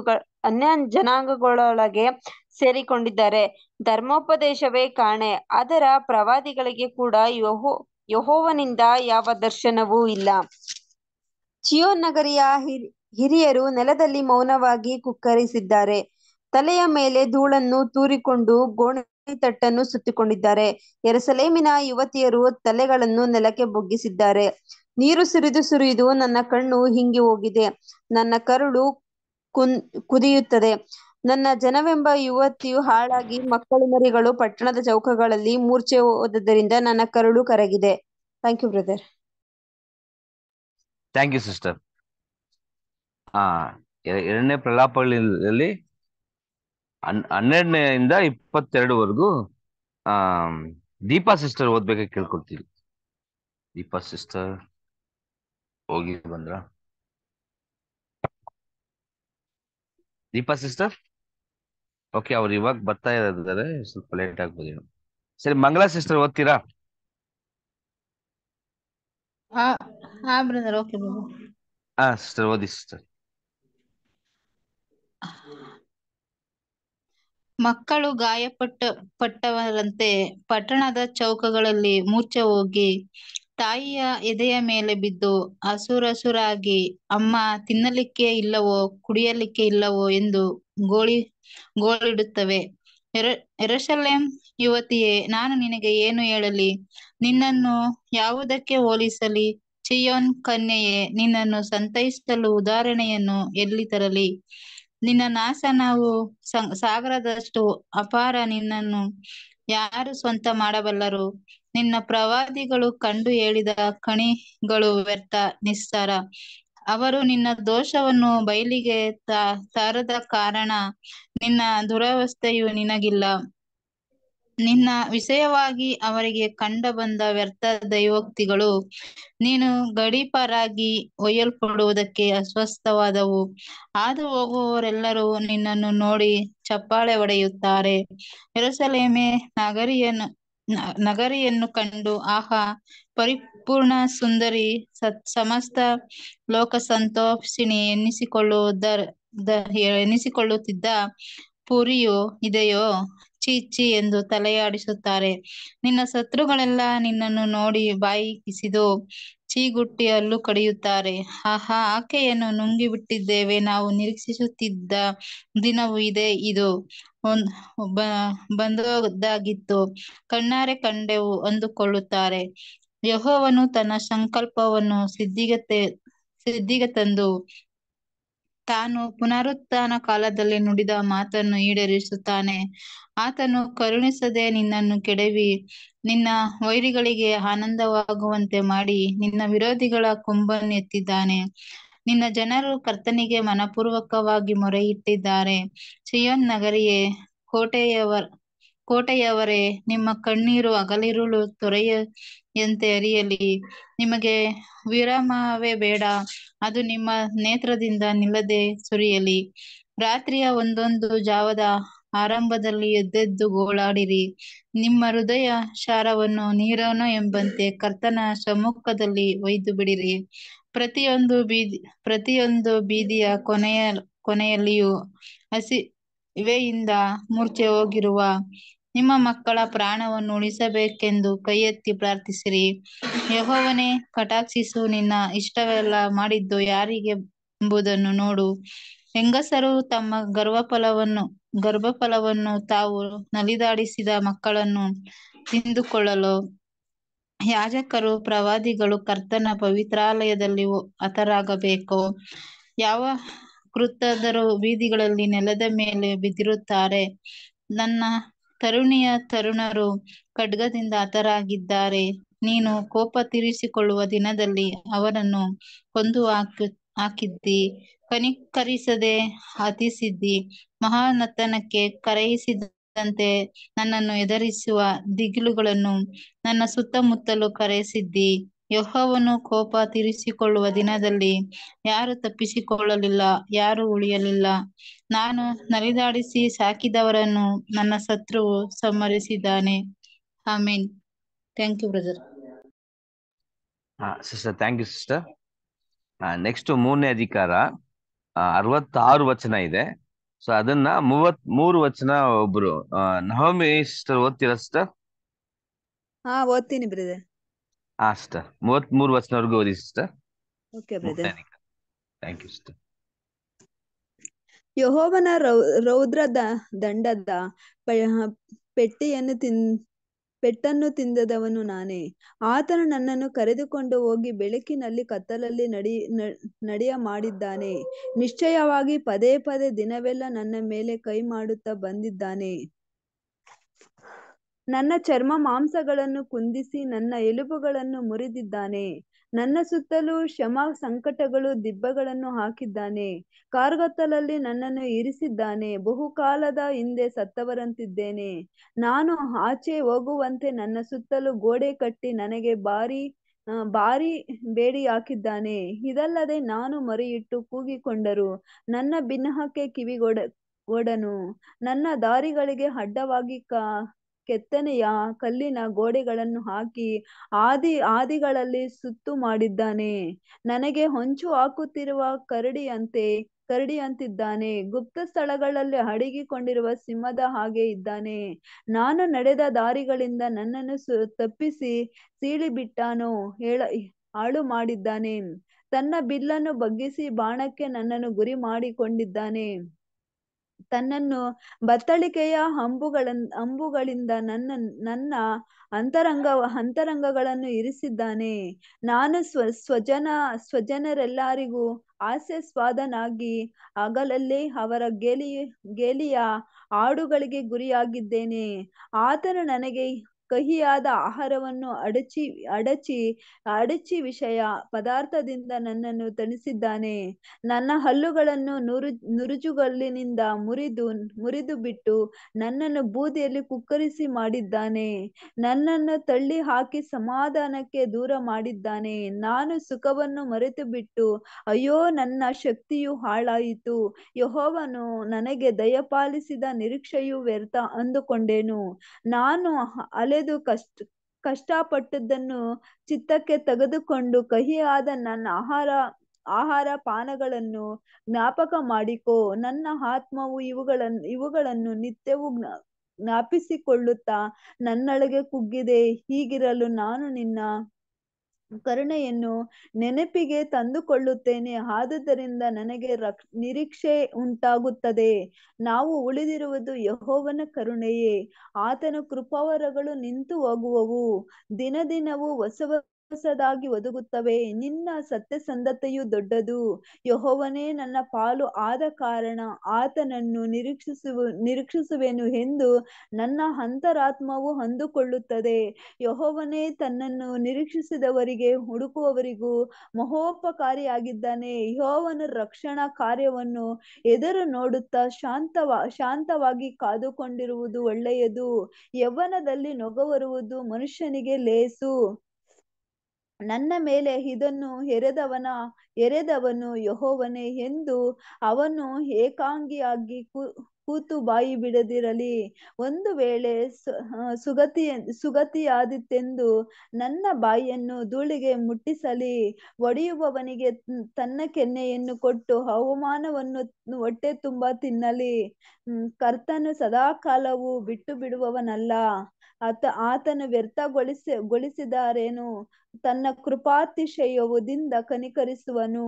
ಅನ್ಯ ಜನಾಂಗಗಳೊಳಗೆ ಸೇರಿಕೊಂಡಿದ್ದಾರೆ. ಧರ್ಮೋಪದೇಶವೇ ಕಾಣೆ, ಅದರ ಪ್ರವಾದಿಗಳಿಗೆ ಕೂಡ ಯಹೋ ಯಹೋವನಿಂದ ಯಾವ ದರ್ಶನವೂ ಇಲ್ಲ. ಚಿಯೋ ನಗರಿಯ ಹಿರಿಯರು ನೆಲದಲ್ಲಿ ಮೌನವಾಗಿ ಕುಕ್ಕರಿಸಿದ್ದಾರೆ, ತಲೆಯ ಮೇಲೆ ಧೂಳನ್ನು ತೂರಿಕೊಂಡು ತಟ್ಟನ್ನು ಸುತ್ತಿಕೊಂಡಿದ್ದಾರೆ. ಎರಸಲೇಮಿನ ಯುವತಿಯರು ತಲೆಗಳನ್ನು ನೆಲಕ್ಕೆ ಬೊಗ್ಗಿಸಿದ್ದಾರೆ. ನೀರು ಸುರಿದು ಸುರಿದು ನನ್ನ ಕಣ್ಣು ಹಿಂಗಿ ಹೋಗಿದೆ, ನನ್ನ ಕರುಳು ಕುನ್ ಕುದಿಯುತ್ತದೆ ನನ್ನ ಜನವೆಂಬ ಯುವತಿಯು ಹಾಳಾಗಿ ಮಕ್ಕಳು ಮರಿಗಳು ಪಟ್ಟಣದ ಚೌಕಗಳಲ್ಲಿ ಮೂರ್ಛೆ ಹೋದದ್ದರಿಂದ ನನ್ನ ಕರುಳು ಕರಗಿದೆ thank you brother thank you sister ಆ ಎರಡನೇ ಪ್ರಲಾಪಗಳಲ್ಲಿ ಹನ್ನೆರಡನೆಯಿಂದ ಇಪ್ಪತ್ತೆರಡುವರೆಗೂ ಆ ದೀಪಾ ಸಿಸ್ಟರ್ ಓದ್ಬೇಕಾಗಿ ಕೇಳ್ಕೊಳ್ತೀವಿ ದೀಪಾ ಸಿಸ್ಟರ್ ಹೋಗಿ ಬಂದ್ರಾ ದೀಪ ಸಿಸ್ಟರ್ ಓಕೆ ಅವ್ರು ಇವಾಗ ಬರ್ತಾ ಇದ್ದಾರೆ ಸ್ವಲ್ಪ ಲೇಟ್ ಆಗ್ಬೋದು ಸರಿ ಮಂಗಳಾ ಸಿಸ್ಟರ್ ಓದ್ತೀರಾ ಹಾ ಸಿಸ್ಟರ್ ಓದಿ ಸಿಸ್ಟರ್ ಮಕ್ಕಳು ಗಾಯಪಟ್ಟ ಪಟ್ಟವರಂತೆ ಪಟ್ಟಣದ ಚೌಕಗಳಲ್ಲಿ ಮೂರ್ಛೆ ಹೋಗಿ ತಾಯಿಯ ಎದೆಯ ಮೇಲೆ ಬಿದ್ದು ಹಸುರಸುರಾಗಿ ಅಮ್ಮ ತಿನ್ನಲಿಕ್ಕೆ ಇಲ್ಲವೋ ಕುಡಿಯಲಿಕ್ಕೆ ಇಲ್ಲವೋ ಎಂದು ಗೋಳಿ ಗೋಳಿಡುತ್ತವೆ ಎರ ಎರಸಲೆಂ ಯುವತಿಯೇ ನಾನು ನಿನಗೆ ಏನು ಹೇಳಲಿ ನಿನ್ನನ್ನು ಯಾವುದಕ್ಕೆ ಹೋಲಿಸಲಿ ಚಿಯೋನ್ ಕನ್ಯೆಯೇ ನಿನ್ನನ್ನು ಸಂತೈಸಲು ಉದಾಹರಣೆಯನ್ನು ಎಲ್ಲಿ ತರಲಿ ನಿನ್ನ ನಾಸ ನಾವು ಸಾಗರದಷ್ಟು ಅಪಾರ ನಿನ್ನನ್ನು ಯಾರು ಸ್ವಂತ ಮಾಡಬಲ್ಲರು ನಿನ್ನ ಪ್ರವಾದಿಗಳು ಕಂಡು ಹೇಳಿದ ಕಣಿಗಳು ವ್ಯರ್ಥ ನಿಸ್ತಾರ ಅವರು ನಿನ್ನ ದೋಷವನ್ನು ಬಯಲಿಗೆ ತ ತಾರದ ಕಾರಣ ನಿನ್ನ ದುರವಸ್ಥೆಯು ನಿನಗಿಲ್ಲ ನಿನ್ನ ವಿಷಯವಾಗಿ ಅವರಿಗೆ ಬಂದ ವ್ಯರ್ಥ ದೈವೋಕ್ತಿಗಳು ನೀನು ಗಡೀಪಾರಾಗಿ ಒಯ್ಯಲ್ಪಡುವುದಕ್ಕೆ ಅಸ್ವಸ್ಥವಾದವು ಹಾದು ಹೋಗುವವರೆಲ್ಲರೂ ನಿನ್ನನ್ನು ನೋಡಿ ಚಪ್ಪಾಳೆ ಒಡೆಯುತ್ತಾರೆ ಎರಸಲೇಮೆ ನಗರಿಯನ್ನು ನಗರಿಯನ್ನು ಕಂಡು ಆಹಾ ಪರಿಪೂರ್ಣ ಸುಂದರಿ ಸತ್ ಸಮಸ್ತ ಲೋಕ ಸಂತೋಷಿಣಿ ಎನ್ನಿಸಿಕೊಳ್ಳುವುದರ ಎನಿಸಿಕೊಳ್ಳುತ್ತಿದ್ದ ಪುರಿಯು ಇದೆಯೋ ಇಚ್ಚಿ ಇಚ್ಚಿ ಎಂದು ತಲೆಯಾಡಿಸುತ್ತಾರೆ ನಿನ್ನ ಶತ್ರುಗಳೆಲ್ಲ ನಿನ್ನನ್ನು ನೋಡಿ ಬಾಯಿ ಕಿಸಿದು ಚೀಗುಟ್ಟಿ ಅಲ್ಲೂ ಕಡಿಯುತ್ತಾರೆ ಆಹಾ ಆಕೆಯನ್ನು ನುಂಗಿ ಬಿಟ್ಟಿದ್ದೇವೆ ನಾವು ನಿರೀಕ್ಷಿಸುತ್ತಿದ್ದ ದಿನವೂ ಇದೆ ಇದು ಒಂದ್ ಬಂದೋದಾಗಿತ್ತು ಕಣ್ಣಾರೆ ಕಂಡೆವು ಅಂದುಕೊಳ್ಳುತ್ತಾರೆ ಯಹೋವನು ತನ್ನ ಸಂಕಲ್ಪವನ್ನು ಸಿದ್ಧಿಗೆ ಸಿದ್ಧಿಗೆ ತಂದು ತಾನು ಪುನರುತ್ಥಾನ ಕಾಲದಲ್ಲಿ ನುಡಿದ ಮಾತನ್ನು ಈಡೇರಿಸುತ್ತಾನೆ ಆತನು ಕರುಣಿಸದೆ ನಿನ್ನನ್ನು ಕೆಡವಿ ನಿನ್ನ ವೈರಿಗಳಿಗೆ ಆನಂದವಾಗುವಂತೆ ಮಾಡಿ ನಿನ್ನ ವಿರೋಧಿಗಳ ಕೊಂಬನ್ನು ಎತ್ತಿದ್ದಾನೆ ನಿನ್ನ ಜನರು ಕರ್ತನಿಗೆ ಮನಪೂರ್ವಕವಾಗಿ ಇಟ್ಟಿದ್ದಾರೆ ಚಿಯೋನ್ ನಗರಿಯೇ ಕೋಟೆಯವರ ಕೋಟೆಯವರೇ ನಿಮ್ಮ ಕಣ್ಣೀರು ಅಗಲಿರುಳು ಎಂತೆ ಅರಿಯಲಿ ನಿಮಗೆ ವಿರಾಮವೇ ಬೇಡ ಅದು ನಿಮ್ಮ ನೇತ್ರದಿಂದ ನಿಲ್ಲದೆ ಸುರಿಯಲಿ ರಾತ್ರಿಯ ಒಂದೊಂದು ಜಾವದ ಆರಂಭದಲ್ಲಿ ಎದ್ದೆದ್ದು ಗೋಳಾಡಿರಿ ನಿಮ್ಮ ಹೃದಯ ಶಾರವನ್ನು ನೀರನು ಎಂಬಂತೆ ಕರ್ತನ ಸಮ್ಮುಖದಲ್ಲಿ ಒಯ್ದು ಬಿಡಿರಿ ಪ್ರತಿಯೊಂದು ಬೀದಿ ಪ್ರತಿಯೊಂದು ಬೀದಿಯ ಕೊನೆಯ ಕೊನೆಯಲ್ಲಿಯೂ ಹಸಿ ಇವೆಯಿಂದ ಮೂರ್ಛೆ ಹೋಗಿರುವ ನಿಮ್ಮ ಮಕ್ಕಳ ಪ್ರಾಣವನ್ನು ಉಳಿಸಬೇಕೆಂದು ಕೈ ಎತ್ತಿ ಪ್ರಾರ್ಥಿಸಿರಿ ಯಹೋವನೇ ಕಟಾಕ್ಷಿಸು ನಿನ್ನ ಇಷ್ಟವೆಲ್ಲ ಮಾಡಿದ್ದು ಯಾರಿಗೆ ಎಂಬುದನ್ನು ನೋಡು ಹೆಂಗಸರು ತಮ್ಮ ಗರ್ಭಫಲವನ್ನು ಗರ್ಭಫಲವನ್ನು ತಾವು ನಲಿದಾಡಿಸಿದ ಮಕ್ಕಳನ್ನು ತಿಂದುಕೊಳ್ಳಲು ಯಾಜಕರು ಪ್ರವಾದಿಗಳು ಕರ್ತನ ಪವಿತ್ರಾಲಯದಲ್ಲಿ ಹತರಾಗಬೇಕು ಯಾವ ಕೃತದರು ಬೀದಿಗಳಲ್ಲಿ ನೆಲದ ಮೇಲೆ ಬಿದ್ದಿರುತ್ತಾರೆ ನನ್ನ ತರುಣಿಯ ತರುಣರು ಖಡ್ಗದಿಂದ ಹತರಾಗಿದ್ದಾರೆ ನೀನು ಕೋಪ ತೀರಿಸಿಕೊಳ್ಳುವ ದಿನದಲ್ಲಿ ಅವರನ್ನು ಕೊಂದು ಹಾಕಿ ಹಾಕಿದ್ದಿ ಕನಿಕರಿಸದೆ ಹತಿಸಿದ್ದಿ ಮಹಾನತನಕ್ಕೆ ಕರೆಯಿಸಿದಂತೆ ನನ್ನನ್ನು ಎದರಿಸುವ ದಿಗಿಲುಗಳನ್ನು ನನ್ನ ಸುತ್ತಮುತ್ತಲು ಕರೆಸಿದ್ದಿ ಯೋಹವನ್ನು ಕೋಪ ತೀರಿಸಿಕೊಳ್ಳುವ ದಿನದಲ್ಲಿ ಯಾರು ತಪ್ಪಿಸಿಕೊಳ್ಳಲಿಲ್ಲ ಯಾರು ಉಳಿಯಲಿಲ್ಲ ನಾನು ನಲಿದಾಡಿಸಿ ಸಾಕಿದವರನ್ನು ನನ್ನ ಶತ್ರುವು ಸಮ್ಮರಿಸಿದ್ದಾನೆ I mean thank you brother sister thank you sister next ಮೂರನೇ ಅಧಿಕಾರ ಅರವತ್ತಾರು ವಚನ ಇದೆ ಸೊ ಅದನ್ನ ಮೂವತ್ ಮೂರು ವಚನ ಒಬ್ರು ನವಮಿ ಸಿಸ್ಟರ್ ಓದ್ತೀರಾ ಸಿಸ್ಟರ್ ಹಾ ಓದ್ತೀನಿ ಬ್ರದರ್ ಆ ಮೂವತ್ ಮೂರು ಓದಿ ಸಿಸ್ಟರ್ ಥ್ಯಾಂಕ್ ಯು ಸಿಸ್ಟರ್ ಯಹೋವನ ರೌದ್ರದ ದಂಡದ ಪೆಟ್ಟಿಯನ್ನು ತಿನ್ ಪೆಟ್ಟನ್ನು ತಿಂದದವನು ನಾನೇ ಆತನು ನನ್ನನ್ನು ಕರೆದುಕೊಂಡು ಹೋಗಿ ಬೆಳಕಿನಲ್ಲಿ ಕತ್ತಲಲ್ಲಿ ನಡಿ ನಡೆಯ ಮಾಡಿದ್ದಾನೆ ನಿಶ್ಚಯವಾಗಿ ಪದೇ ಪದೇ ದಿನವೆಲ್ಲ ನನ್ನ ಮೇಲೆ ಕೈ ಮಾಡುತ್ತಾ ಬಂದಿದ್ದಾನೆ ನನ್ನ ಚರ್ಮ ಮಾಂಸಗಳನ್ನು ಕುಂದಿಸಿ ನನ್ನ ಎಲುಬುಗಳನ್ನು ಮುರಿದಿದ್ದಾನೆ ನನ್ನ ಸುತ್ತಲೂ ಶಮ ಸಂಕಟಗಳು ದಿಬ್ಬಗಳನ್ನು ಹಾಕಿದ್ದಾನೆ ಕಾರ್ಗತ್ತಲಲ್ಲಿ ನನ್ನನ್ನು ಇರಿಸಿದ್ದಾನೆ ಬಹುಕಾಲದ ಹಿಂದೆ ಸತ್ತವರಂತಿದ್ದೇನೆ ನಾನು ಆಚೆ ಹೋಗುವಂತೆ ನನ್ನ ಸುತ್ತಲೂ ಗೋಡೆ ಕಟ್ಟಿ ನನಗೆ ಬಾರಿ ಬಾರಿ ಬೇಡಿ ಹಾಕಿದ್ದಾನೆ ಇದಲ್ಲದೆ ನಾನು ಮರಿಯಿಟ್ಟು ಕೂಗಿಕೊಂಡರು ನನ್ನ ಬಿನ್ನಹಕ್ಕೆ ಕಿವಿಗೊಡ ಒಡನು ನನ್ನ ದಾರಿಗಳಿಗೆ ಅಡ್ಡವಾಗಿ ಕಾ ಕೆತ್ತನೆಯ ಕಲ್ಲಿನ ಗೋಡೆಗಳನ್ನು ಹಾಕಿ ಆದಿ ಆದಿಗಳಲ್ಲಿ ಸುತ್ತು ಮಾಡಿದ್ದಾನೆ ನನಗೆ ಹೊಂಚು ಹಾಕುತ್ತಿರುವ ಕರಡಿಯಂತೆ ಕರಡಿಯಂತಿದ್ದಾನೆ ಗುಪ್ತ ಸ್ಥಳಗಳಲ್ಲಿ ಅಡಗಿಕೊಂಡಿರುವ ಸಿಂಹದ ಹಾಗೆ ಇದ್ದಾನೆ ನಾನು ನಡೆದ ದಾರಿಗಳಿಂದ ನನ್ನನ್ನು ಸು ತಪ್ಪಿಸಿ ಸೀಳಿಬಿಟ್ಟಾನು ಹೇಳ ಹಾಳು ಮಾಡಿದ್ದಾನೆ ತನ್ನ ಬಿಲ್ಲನ್ನು ಬಗ್ಗಿಸಿ ಬಾಣಕ್ಕೆ ನನ್ನನ್ನು ಗುರಿ ಮಾಡಿಕೊಂಡಿದ್ದಾನೆ ತನ್ನನ್ನು ಬತ್ತಳಿಕೆಯ ಅಂಬುಗಳನ್ ಅಂಬುಗಳಿಂದ ನನ್ನ ನನ್ನ ಅಂತರಂಗ ಅಂತರಂಗಗಳನ್ನು ಇರಿಸಿದ್ದಾನೆ ನಾನು ಸ್ವ ಸ್ವಜನ ಸ್ವಜನರೆಲ್ಲರಿಗೂ ಹಾಸ್ಯಾಸ್ವಾದನಾಗಿ ಅಗಲಲ್ಲೇ ಅವರ ಗೇಲಿ ಗೇಲಿಯ ಹಾಡುಗಳಿಗೆ ಗುರಿಯಾಗಿದ್ದೇನೆ ಆತನು ನನಗೆ ಕಹಿಯಾದ ಆಹಾರವನ್ನು ಅಡಚಿ ಅಡಚಿ ಅಡಚಿ ವಿಷಯ ಪದಾರ್ಥದಿಂದ ನನ್ನನ್ನು ತಣಿಸಿದ್ದಾನೆ ನನ್ನ ಹಲ್ಲುಗಳನ್ನು ನುರು ನುರುಜುಗಲ್ಲಿನಿಂದ ಮುರಿದು ಮುರಿದು ಬಿಟ್ಟು ನನ್ನನ್ನು ಬೂದಿಯಲ್ಲಿ ಕುಕ್ಕರಿಸಿ ಮಾಡಿದ್ದಾನೆ ನನ್ನನ್ನು ತಳ್ಳಿ ಹಾಕಿ ಸಮಾಧಾನಕ್ಕೆ ದೂರ ಮಾಡಿದ್ದಾನೆ ನಾನು ಸುಖವನ್ನು ಮರೆತು ಬಿಟ್ಟು ಅಯ್ಯೋ ನನ್ನ ಶಕ್ತಿಯು ಹಾಳಾಯಿತು ಯಹೋವನು ನನಗೆ ದಯಪಾಲಿಸಿದ ನಿರೀಕ್ಷೆಯು ವ್ಯರ್ಥ ಅಂದುಕೊಂಡೇನು ನಾನು ಅಲೆ ಅಲೆದು ಕಷ್ಟ ಕಷ್ಟಪಟ್ಟದ್ದನ್ನು ಚಿತ್ತಕ್ಕೆ ತೆಗೆದುಕೊಂಡು ಕಹಿಯಾದ ನನ್ನ ಆಹಾರ ಆಹಾರ ಪಾನಗಳನ್ನು ಜ್ಞಾಪಕ ಮಾಡಿಕೋ ನನ್ನ ಆತ್ಮವು ಇವುಗಳನ್ನು ಇವುಗಳನ್ನು ನಿತ್ಯವೂ ಜ್ಞಾಪಿಸಿಕೊಳ್ಳುತ್ತಾ ನನ್ನೊಳಗೆ ಕುಗ್ಗಿದೆ ಹೀಗಿರಲು ನಾನು ನಿನ್ನ ಕರುಣೆಯನ್ನು ನೆನಪಿಗೆ ತಂದುಕೊಳ್ಳುತ್ತೇನೆ ಆದುದರಿಂದ ನನಗೆ ರಕ್ ನಿರೀಕ್ಷೆ ಉಂಟಾಗುತ್ತದೆ ನಾವು ಉಳಿದಿರುವುದು ಯಹೋವನ ಕರುಣೆಯೇ ಆತನ ಕೃಪಾವರಗಳು ನಿಂತು ಹೋಗುವವು ದಿನ ದಿನವೂ ಹೊಸ ಹೊಸದಾಗಿ ಒದಗುತ್ತವೆ ನಿನ್ನ ಸತ್ಯಸಂಧತೆಯು ದೊಡ್ಡದು ಯಹೋವನೇ ನನ್ನ ಪಾಲು ಆದ ಕಾರಣ ಆತನನ್ನು ನಿರೀಕ್ಷಿಸುವ ನಿರೀಕ್ಷಿಸುವೆನು ಎಂದು ನನ್ನ ಅಂತರಾತ್ಮವು ಅಂದುಕೊಳ್ಳುತ್ತದೆ ಯಹೋವನೇ ತನ್ನನ್ನು ನಿರೀಕ್ಷಿಸಿದವರಿಗೆ ಹುಡುಕುವವರಿಗೂ ಮಹೋಪಕಾರಿಯಾಗಿದ್ದಾನೆ ಯಹೋವನ ರಕ್ಷಣಾ ಕಾರ್ಯವನ್ನು ಎದುರು ನೋಡುತ್ತಾ ಶಾಂತವ ಶಾಂತವಾಗಿ ಕಾದುಕೊಂಡಿರುವುದು ಒಳ್ಳೆಯದು ಯೌವನದಲ್ಲಿ ನೊಗವರುವುದು ಮನುಷ್ಯನಿಗೆ ಲೇಸು ನನ್ನ ಮೇಲೆ ಇದನ್ನು ಎರೆದವನ ಎರೆದವನು ಯಹೋವನೇ ಎಂದು ಅವನು ಏಕಾಂಗಿಯಾಗಿ ಕೂತು ಬಾಯಿ ಬಿಡದಿರಲಿ ಒಂದು ವೇಳೆ ಸುಗತಿಯ ಸುಗತಿಯಾದಿತ್ತೆಂದು ನನ್ನ ಬಾಯಿಯನ್ನು ಧೂಳಿಗೆ ಮುಟ್ಟಿಸಲಿ ಒಡೆಯುವವನಿಗೆ ತನ್ನ ಕೆನ್ನೆಯನ್ನು ಕೊಟ್ಟು ಅವಮಾನವನ್ನು ಹೊಟ್ಟೆ ತುಂಬಾ ತಿನ್ನಲಿ ಕರ್ತನು ಸದಾಕಾಲವೂ ಬಿಟ್ಟು ಬಿಡುವವನಲ್ಲ ಆತ ಆತನು ವ್ಯರ್ಥಗೊಳಿಸಿ ಗೊಳಿಸಿದಾರೇನು ತನ್ನ ಕೃಪಾತಿಶಯವುದಿಂದ ಕನಿಕರಿಸುವನು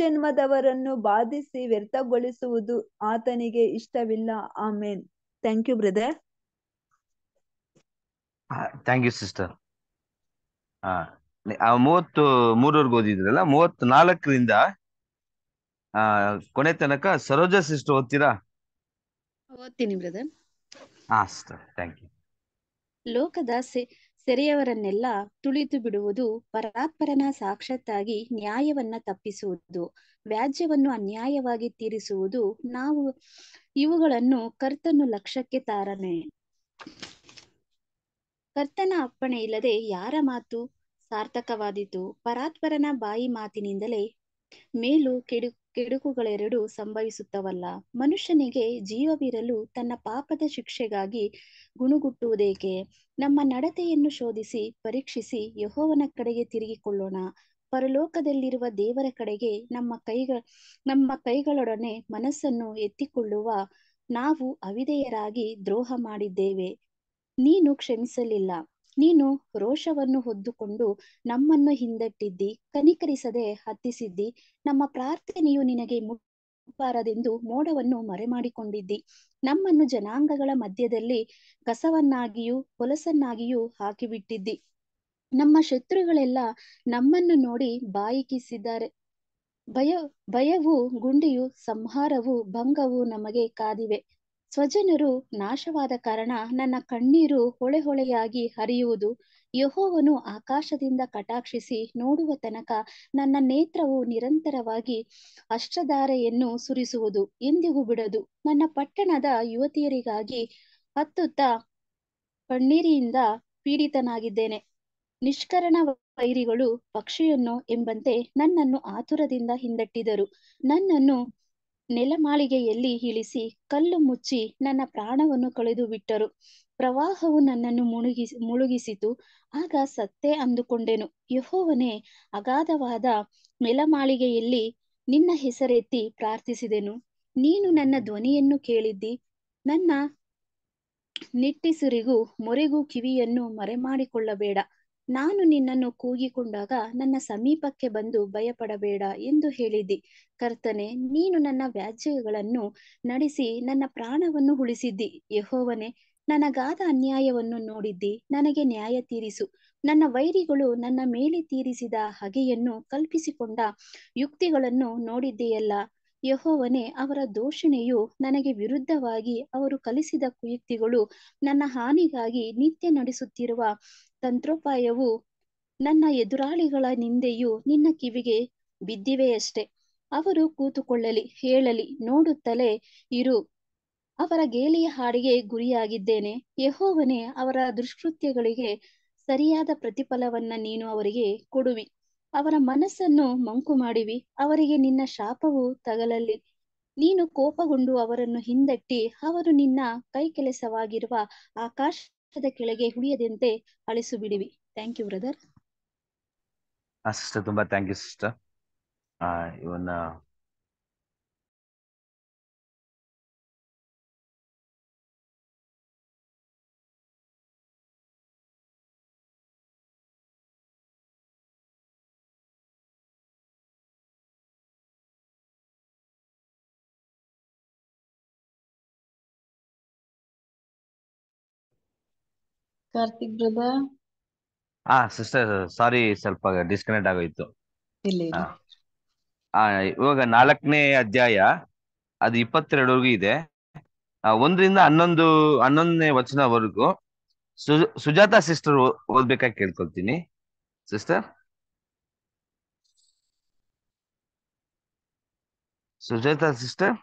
ಜನ್ಮದವರನ್ನು ಬಾಧಿಸಿ ವ್ಯರ್ಥಗೊಳಿಸುವುದು ಆತನಿಗೆ ಇಷ್ಟವಿಲ್ಲ amen thank you brother thank you sister ಮೂವತ್ತು ಮೂರವರೆಗೂ ಓದಿದ್ರಲ್ಲ ಮೂವತ್ ನಾಲ್ಕರಿಂದ ಕೊನೆ ತನಕ ಸರೋಜ ಸಿಸ್ಟರ್ ಓದ್ತೀರಾ ಓದ್ತೀನಿ ಬ್ರದರ್ ಹಾ ಸಿಸ್ಟರ್ ಥ್ಯಾಂಕ್ ಯು ಲೋಕದ ಸೆರೆಯವರನ್ನೆಲ್ಲ ತುಳಿದು ಬಿಡುವುದು ಪರಾತ್ಪರನ ಸಾಕ್ಷತ್ತಾಗಿ ನ್ಯಾಯವನ್ನ ತಪ್ಪಿಸುವುದು ವ್ಯಾಜ್ಯವನ್ನು ಅನ್ಯಾಯವಾಗಿ ತೀರಿಸುವುದು ನಾವು ಇವುಗಳನ್ನು ಕರ್ತನು ಲಕ್ಷ್ಯಕ್ಕೆ ತಾರನೆ ಕರ್ತನ ಅಪ್ಪಣೆ ಇಲ್ಲದೆ ಯಾರ ಮಾತು ಸಾರ್ಥಕವಾದೀತು ಪರಾತ್ಪರನ ಬಾಯಿ ಮಾತಿನಿಂದಲೇ ಮೇಲು ಕೆಡು ಕೆಡುಕುಗಳೆರಡು ಸಂಭವಿಸುತ್ತವಲ್ಲ ಮನುಷ್ಯನಿಗೆ ಜೀವವಿರಲು ತನ್ನ ಪಾಪದ ಶಿಕ್ಷೆಗಾಗಿ ಗುಣುಗುಟ್ಟುವುದೇಕೆ ನಮ್ಮ ನಡತೆಯನ್ನು ಶೋಧಿಸಿ ಪರೀಕ್ಷಿಸಿ ಯಹೋವನ ಕಡೆಗೆ ತಿರುಗಿಕೊಳ್ಳೋಣ ಪರಲೋಕದಲ್ಲಿರುವ ದೇವರ ಕಡೆಗೆ ನಮ್ಮ ಕೈಗ ನಮ್ಮ ಕೈಗಳೊಡನೆ ಮನಸ್ಸನ್ನು ಎತ್ತಿಕೊಳ್ಳುವ ನಾವು ಅವಿದೆಯರಾಗಿ ದ್ರೋಹ ಮಾಡಿದ್ದೇವೆ ನೀನು ಕ್ಷಮಿಸಲಿಲ್ಲ ನೀನು ರೋಷವನ್ನು ಹೊದ್ದುಕೊಂಡು ನಮ್ಮನ್ನು ಹಿಂದಟ್ಟಿದ್ದಿ ಕನಿಕರಿಸದೆ ಹತ್ತಿಸಿದ್ದಿ ನಮ್ಮ ಪ್ರಾರ್ಥನೆಯು ನಿನಗೆ ಮುಟ್ಟಬಾರದೆಂದು ಮೋಡವನ್ನು ಮರೆಮಾಡಿಕೊಂಡಿದ್ದಿ ನಮ್ಮನ್ನು ಜನಾಂಗಗಳ ಮಧ್ಯದಲ್ಲಿ ಕಸವನ್ನಾಗಿಯೂ ಹೊಲಸನ್ನಾಗಿಯೂ ಹಾಕಿಬಿಟ್ಟಿದ್ದಿ ನಮ್ಮ ಶತ್ರುಗಳೆಲ್ಲ ನಮ್ಮನ್ನು ನೋಡಿ ಬಾಯಿಕಿಸಿದ್ದಾರೆ ಭಯ ಭಯವು ಗುಂಡಿಯು ಸಂಹಾರವು ಭಂಗವು ನಮಗೆ ಕಾದಿವೆ ಸ್ವಜನರು ನಾಶವಾದ ಕಾರಣ ನನ್ನ ಕಣ್ಣೀರು ಹೊಳೆ ಹೊಳೆಯಾಗಿ ಹರಿಯುವುದು ಯಹೋವನು ಆಕಾಶದಿಂದ ಕಟಾಕ್ಷಿಸಿ ನೋಡುವ ತನಕ ನನ್ನ ನೇತ್ರವು ನಿರಂತರವಾಗಿ ಅಷ್ಟಧಾರೆಯನ್ನು ಸುರಿಸುವುದು ಎಂದಿಗೂ ಬಿಡದು ನನ್ನ ಪಟ್ಟಣದ ಯುವತಿಯರಿಗಾಗಿ ಹತ್ತುತ್ತ ಕಣ್ಣೀರಿಯಿಂದ ಪೀಡಿತನಾಗಿದ್ದೇನೆ ನಿಷ್ಕರಣ ವೈರಿಗಳು ಪಕ್ಷಿಯನ್ನು ಎಂಬಂತೆ ನನ್ನನ್ನು ಆತುರದಿಂದ ಹಿಂದಟ್ಟಿದರು ನನ್ನನ್ನು ನೆಲಮಾಳಿಗೆಯಲ್ಲಿ ಇಳಿಸಿ ಕಲ್ಲು ಮುಚ್ಚಿ ನನ್ನ ಪ್ರಾಣವನ್ನು ಕಳೆದು ಬಿಟ್ಟರು ಪ್ರವಾಹವು ನನ್ನನ್ನು ಮುಳುಗಿಸಿ ಮುಳುಗಿಸಿತು ಆಗ ಸತ್ತೆ ಅಂದುಕೊಂಡೆನು ಯಹೋವನೇ ಅಗಾಧವಾದ ನೆಲಮಾಳಿಗೆಯಲ್ಲಿ ನಿನ್ನ ಹೆಸರೆತ್ತಿ ಪ್ರಾರ್ಥಿಸಿದೆನು ನೀನು ನನ್ನ ಧ್ವನಿಯನ್ನು ಕೇಳಿದ್ದಿ ನನ್ನ ನಿಟ್ಟಿಸುರಿಗೂ ಮೊರೆಗೂ ಕಿವಿಯನ್ನು ಮರೆಮಾಡಿಕೊಳ್ಳಬೇಡ ನಾನು ನಿನ್ನನ್ನು ಕೂಗಿಕೊಂಡಾಗ ನನ್ನ ಸಮೀಪಕ್ಕೆ ಬಂದು ಭಯಪಡಬೇಡ ಎಂದು ಹೇಳಿದಿ ಕರ್ತನೆ ನೀನು ನನ್ನ ವ್ಯಾಜ್ಯಗಳನ್ನು ನಡೆಸಿ ನನ್ನ ಪ್ರಾಣವನ್ನು ಉಳಿಸಿದ್ದಿ ಯಹೋವನೆ ನನಗಾದ ಅನ್ಯಾಯವನ್ನು ನೋಡಿದ್ದಿ ನನಗೆ ನ್ಯಾಯ ತೀರಿಸು ನನ್ನ ವೈರಿಗಳು ನನ್ನ ಮೇಲೆ ತೀರಿಸಿದ ಹಗೆಯನ್ನು ಕಲ್ಪಿಸಿಕೊಂಡ ಯುಕ್ತಿಗಳನ್ನು ನೋಡಿದ್ದೀಯಲ್ಲ ಯಹೋವನೇ ಅವರ ದೋಷಣೆಯು ನನಗೆ ವಿರುದ್ಧವಾಗಿ ಅವರು ಕಲಿಸಿದ ಕುಯುಕ್ತಿಗಳು ನನ್ನ ಹಾನಿಗಾಗಿ ನಿತ್ಯ ನಡೆಸುತ್ತಿರುವ ತಂತ್ರೋಪಾಯವು ನನ್ನ ಎದುರಾಳಿಗಳ ನಿಂದೆಯು ನಿನ್ನ ಕಿವಿಗೆ ಬಿದ್ದಿವೆಯಷ್ಟೆ ಅವರು ಕೂತುಕೊಳ್ಳಲಿ ಹೇಳಲಿ ನೋಡುತ್ತಲೇ ಇರು ಅವರ ಗೇಲಿಯ ಹಾಡಿಗೆ ಗುರಿಯಾಗಿದ್ದೇನೆ ಯಹೋವನೇ ಅವರ ದುಷ್ಕೃತ್ಯಗಳಿಗೆ ಸರಿಯಾದ ಪ್ರತಿಫಲವನ್ನ ನೀನು ಅವರಿಗೆ ಕೊಡುವಿ ಅವರ ಮನಸ್ಸನ್ನು ಮಂಕು ಮಾಡಿವಿ ಅವರಿಗೆ ನಿನ್ನ ಶಾಪವು ತಗಲಲ್ಲಿ ನೀನು ಕೋಪಗೊಂಡು ಅವರನ್ನು ಹಿಂದಟ್ಟಿ ಅವರು ನಿನ್ನ ಕೈ ಕೆಲಸವಾಗಿರುವ ಆಕಾಶದ ಕೆಳಗೆ ಉಳಿಯದಂತೆ ಅಳಿಸು ಬಿಡಿವಿ ಥ್ಯಾಂಕ್ ಯು ಬ್ರದರ್ ಸಿಸ್ಟರ್ ತುಂಬಾ ಥ್ಯಾಂಕ್ ಯು ಸಿಸ್ಟರ್ ಇವನ್ನ ಕಾರ್ತಿಕ್ ಬ್ರದರ್ ಆ ಸಿಸ್ಟರ್ ಸಾರಿ ಸ್ವಲ್ಪ ಡಿಸ್ಕನೆಕ್ಟ್ ಆಗೋಯ್ತು ಇವಾಗ ನಾಲ್ಕನೇ ಅಧ್ಯಾಯ ಅದು ಇಪ್ಪತ್ತೆರಡವರೆಗೂ ಇದೆ ಒಂದರಿಂದ ಹನ್ನೊಂದು ಹನ್ನೊಂದನೇ ವಚನವರೆಗೂ ಸುಜಾತ ಸಿಸ್ಟರ್ ಓದ್ಬೇಕಾಗಿ ಕೇಳ್ಕೊಳ್ತೀನಿ ಸಿಸ್ಟರ್ ಸುಜಾತ ಸಿಸ್ಟರ್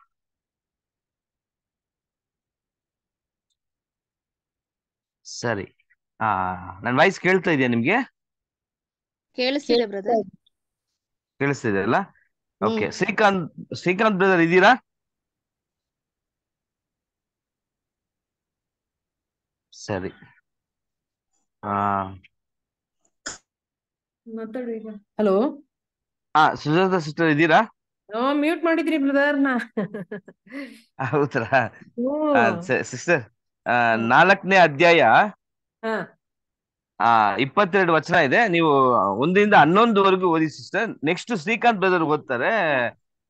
ಸರಿ ಆ ನನ್ ವಾಯ್ಸ್ ಕೇಳ್ತಾ ಇದೆಯಾ ನಿಮ್ಗೆ ಕೇಳಿಸ್ತಿದೆ ಬ್ರದರ್ ಕೇಳಿಸ್ತಿದೆ ಓಕೆ ಶ್ರೀಕಾಂತ್ ಶ್ರೀಕಾಂತ್ ಬ್ರದರ್ ಇದ್ದೀರಾ ಸರಿ ಆ ಹಲೋ ಹಾ ಸುಜಾತ ಸಿಸ್ಟರ್ ಇದ್ದೀರಾ ಮ್ಯೂಟ್ ಮಾಡಿದ್ರಿ ಬ್ರದರ್ ನಾ ಹೌದ್ರಾ ಸಿಸ್ಟರ್ ನಾಲ್ಕನೇ ಅಧ್ಯಾಯ ಆ ಇಪ್ಪತ್ತೆರಡು ವಚನ ಇದೆ ನೀವು ಒಂದರಿಂದ ಹನ್ನೊಂದುವರೆಗೂ ಓದಿ ಸಿಸ್ಟರ್ ನೆಕ್ಸ್ಟ್ ಶ್ರೀಕಾಂತ್ ಬ್ರದರ್ ಓದ್ತಾರೆ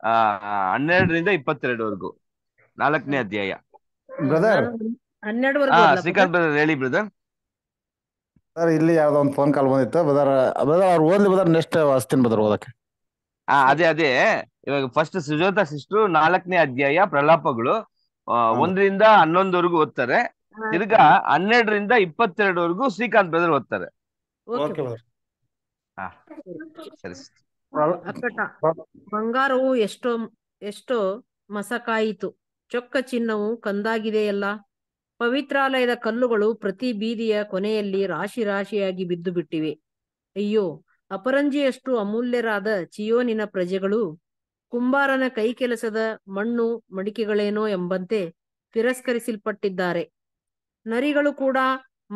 ಆ ಹನ್ನೆರಡರಿಂದ ಇಪ್ಪತ್ತೆರಡುವರೆಗೂ ನಾಲ್ಕನೇ ಅಧ್ಯಾಯ ಬ್ರದರ್ ಶ್ರೀಕಾಂತ್ ಬ್ರದರ್ ಹೇಳಿ ಬ್ರದರ್ ಸರ್ ಇಲ್ಲಿ ಯಾವ್ದೋ ಒಂದು ಫೋನ್ ಕಾಲ್ ಬಂದಿತ್ತು ಬ್ರದರ್ ಬ್ರದರ್ ಅವ್ರು ಓದ್ಲಿ ಬ್ರದರ್ ನೆಕ್ಸ್ಟ್ ಹಸ್ತೀನಿ ಬ್ರದರ್ ಓದಕ್ಕೆ ಹಾ ಅದೇ ಅದೇ ಇವಾಗ ಫಸ್ಟ್ ಸುಜೋತಾ ಸಿಸ್ಟರ್ ನಾಲ್ಕನೇ ಅಧ್ಯಾಯ ಪ್ರಲಾಪಗಳು ಒಂದರಿಂದ ಹನ್ನೊಂದುವರೆಗೂ ಓದ್ತಾರೆ ತಿರ್ಗಾ ಹನ್ನೆರಡರಿಂದ ಇಪ್ಪತ್ತೆರಡವರೆಗೂ ಶ್ರೀಕಾಂತ್ ಬ್ರದರ್ ಓದ್ತಾರೆ ಬಂಗಾರವು ಎಷ್ಟೋ ಎಷ್ಟೋ ಮಸಕಾಯಿತು ಚೊಕ್ಕ ಚಿನ್ನವು ಕಂದಾಗಿದೆಯಲ್ಲ ಪವಿತ್ರಾಲಯದ ಕಲ್ಲುಗಳು ಪ್ರತಿ ಬೀದಿಯ ಕೊನೆಯಲ್ಲಿ ರಾಶಿ ರಾಶಿಯಾಗಿ ಬಿದ್ದು ಬಿಟ್ಟಿವೆ ಅಯ್ಯೋ ಅಪರಂಜಿಯಷ್ಟು ಅಮೂಲ್ಯರಾದ ಚಿಯೋನಿನ ಪ್ರಜೆಗಳು ಕುಂಬಾರನ ಕೆಲಸದ ಮಣ್ಣು ಮಡಿಕೆಗಳೇನೋ ಎಂಬಂತೆ ತಿರಸ್ಕರಿಸಲ್ಪಟ್ಟಿದ್ದಾರೆ ನರಿಗಳು ಕೂಡ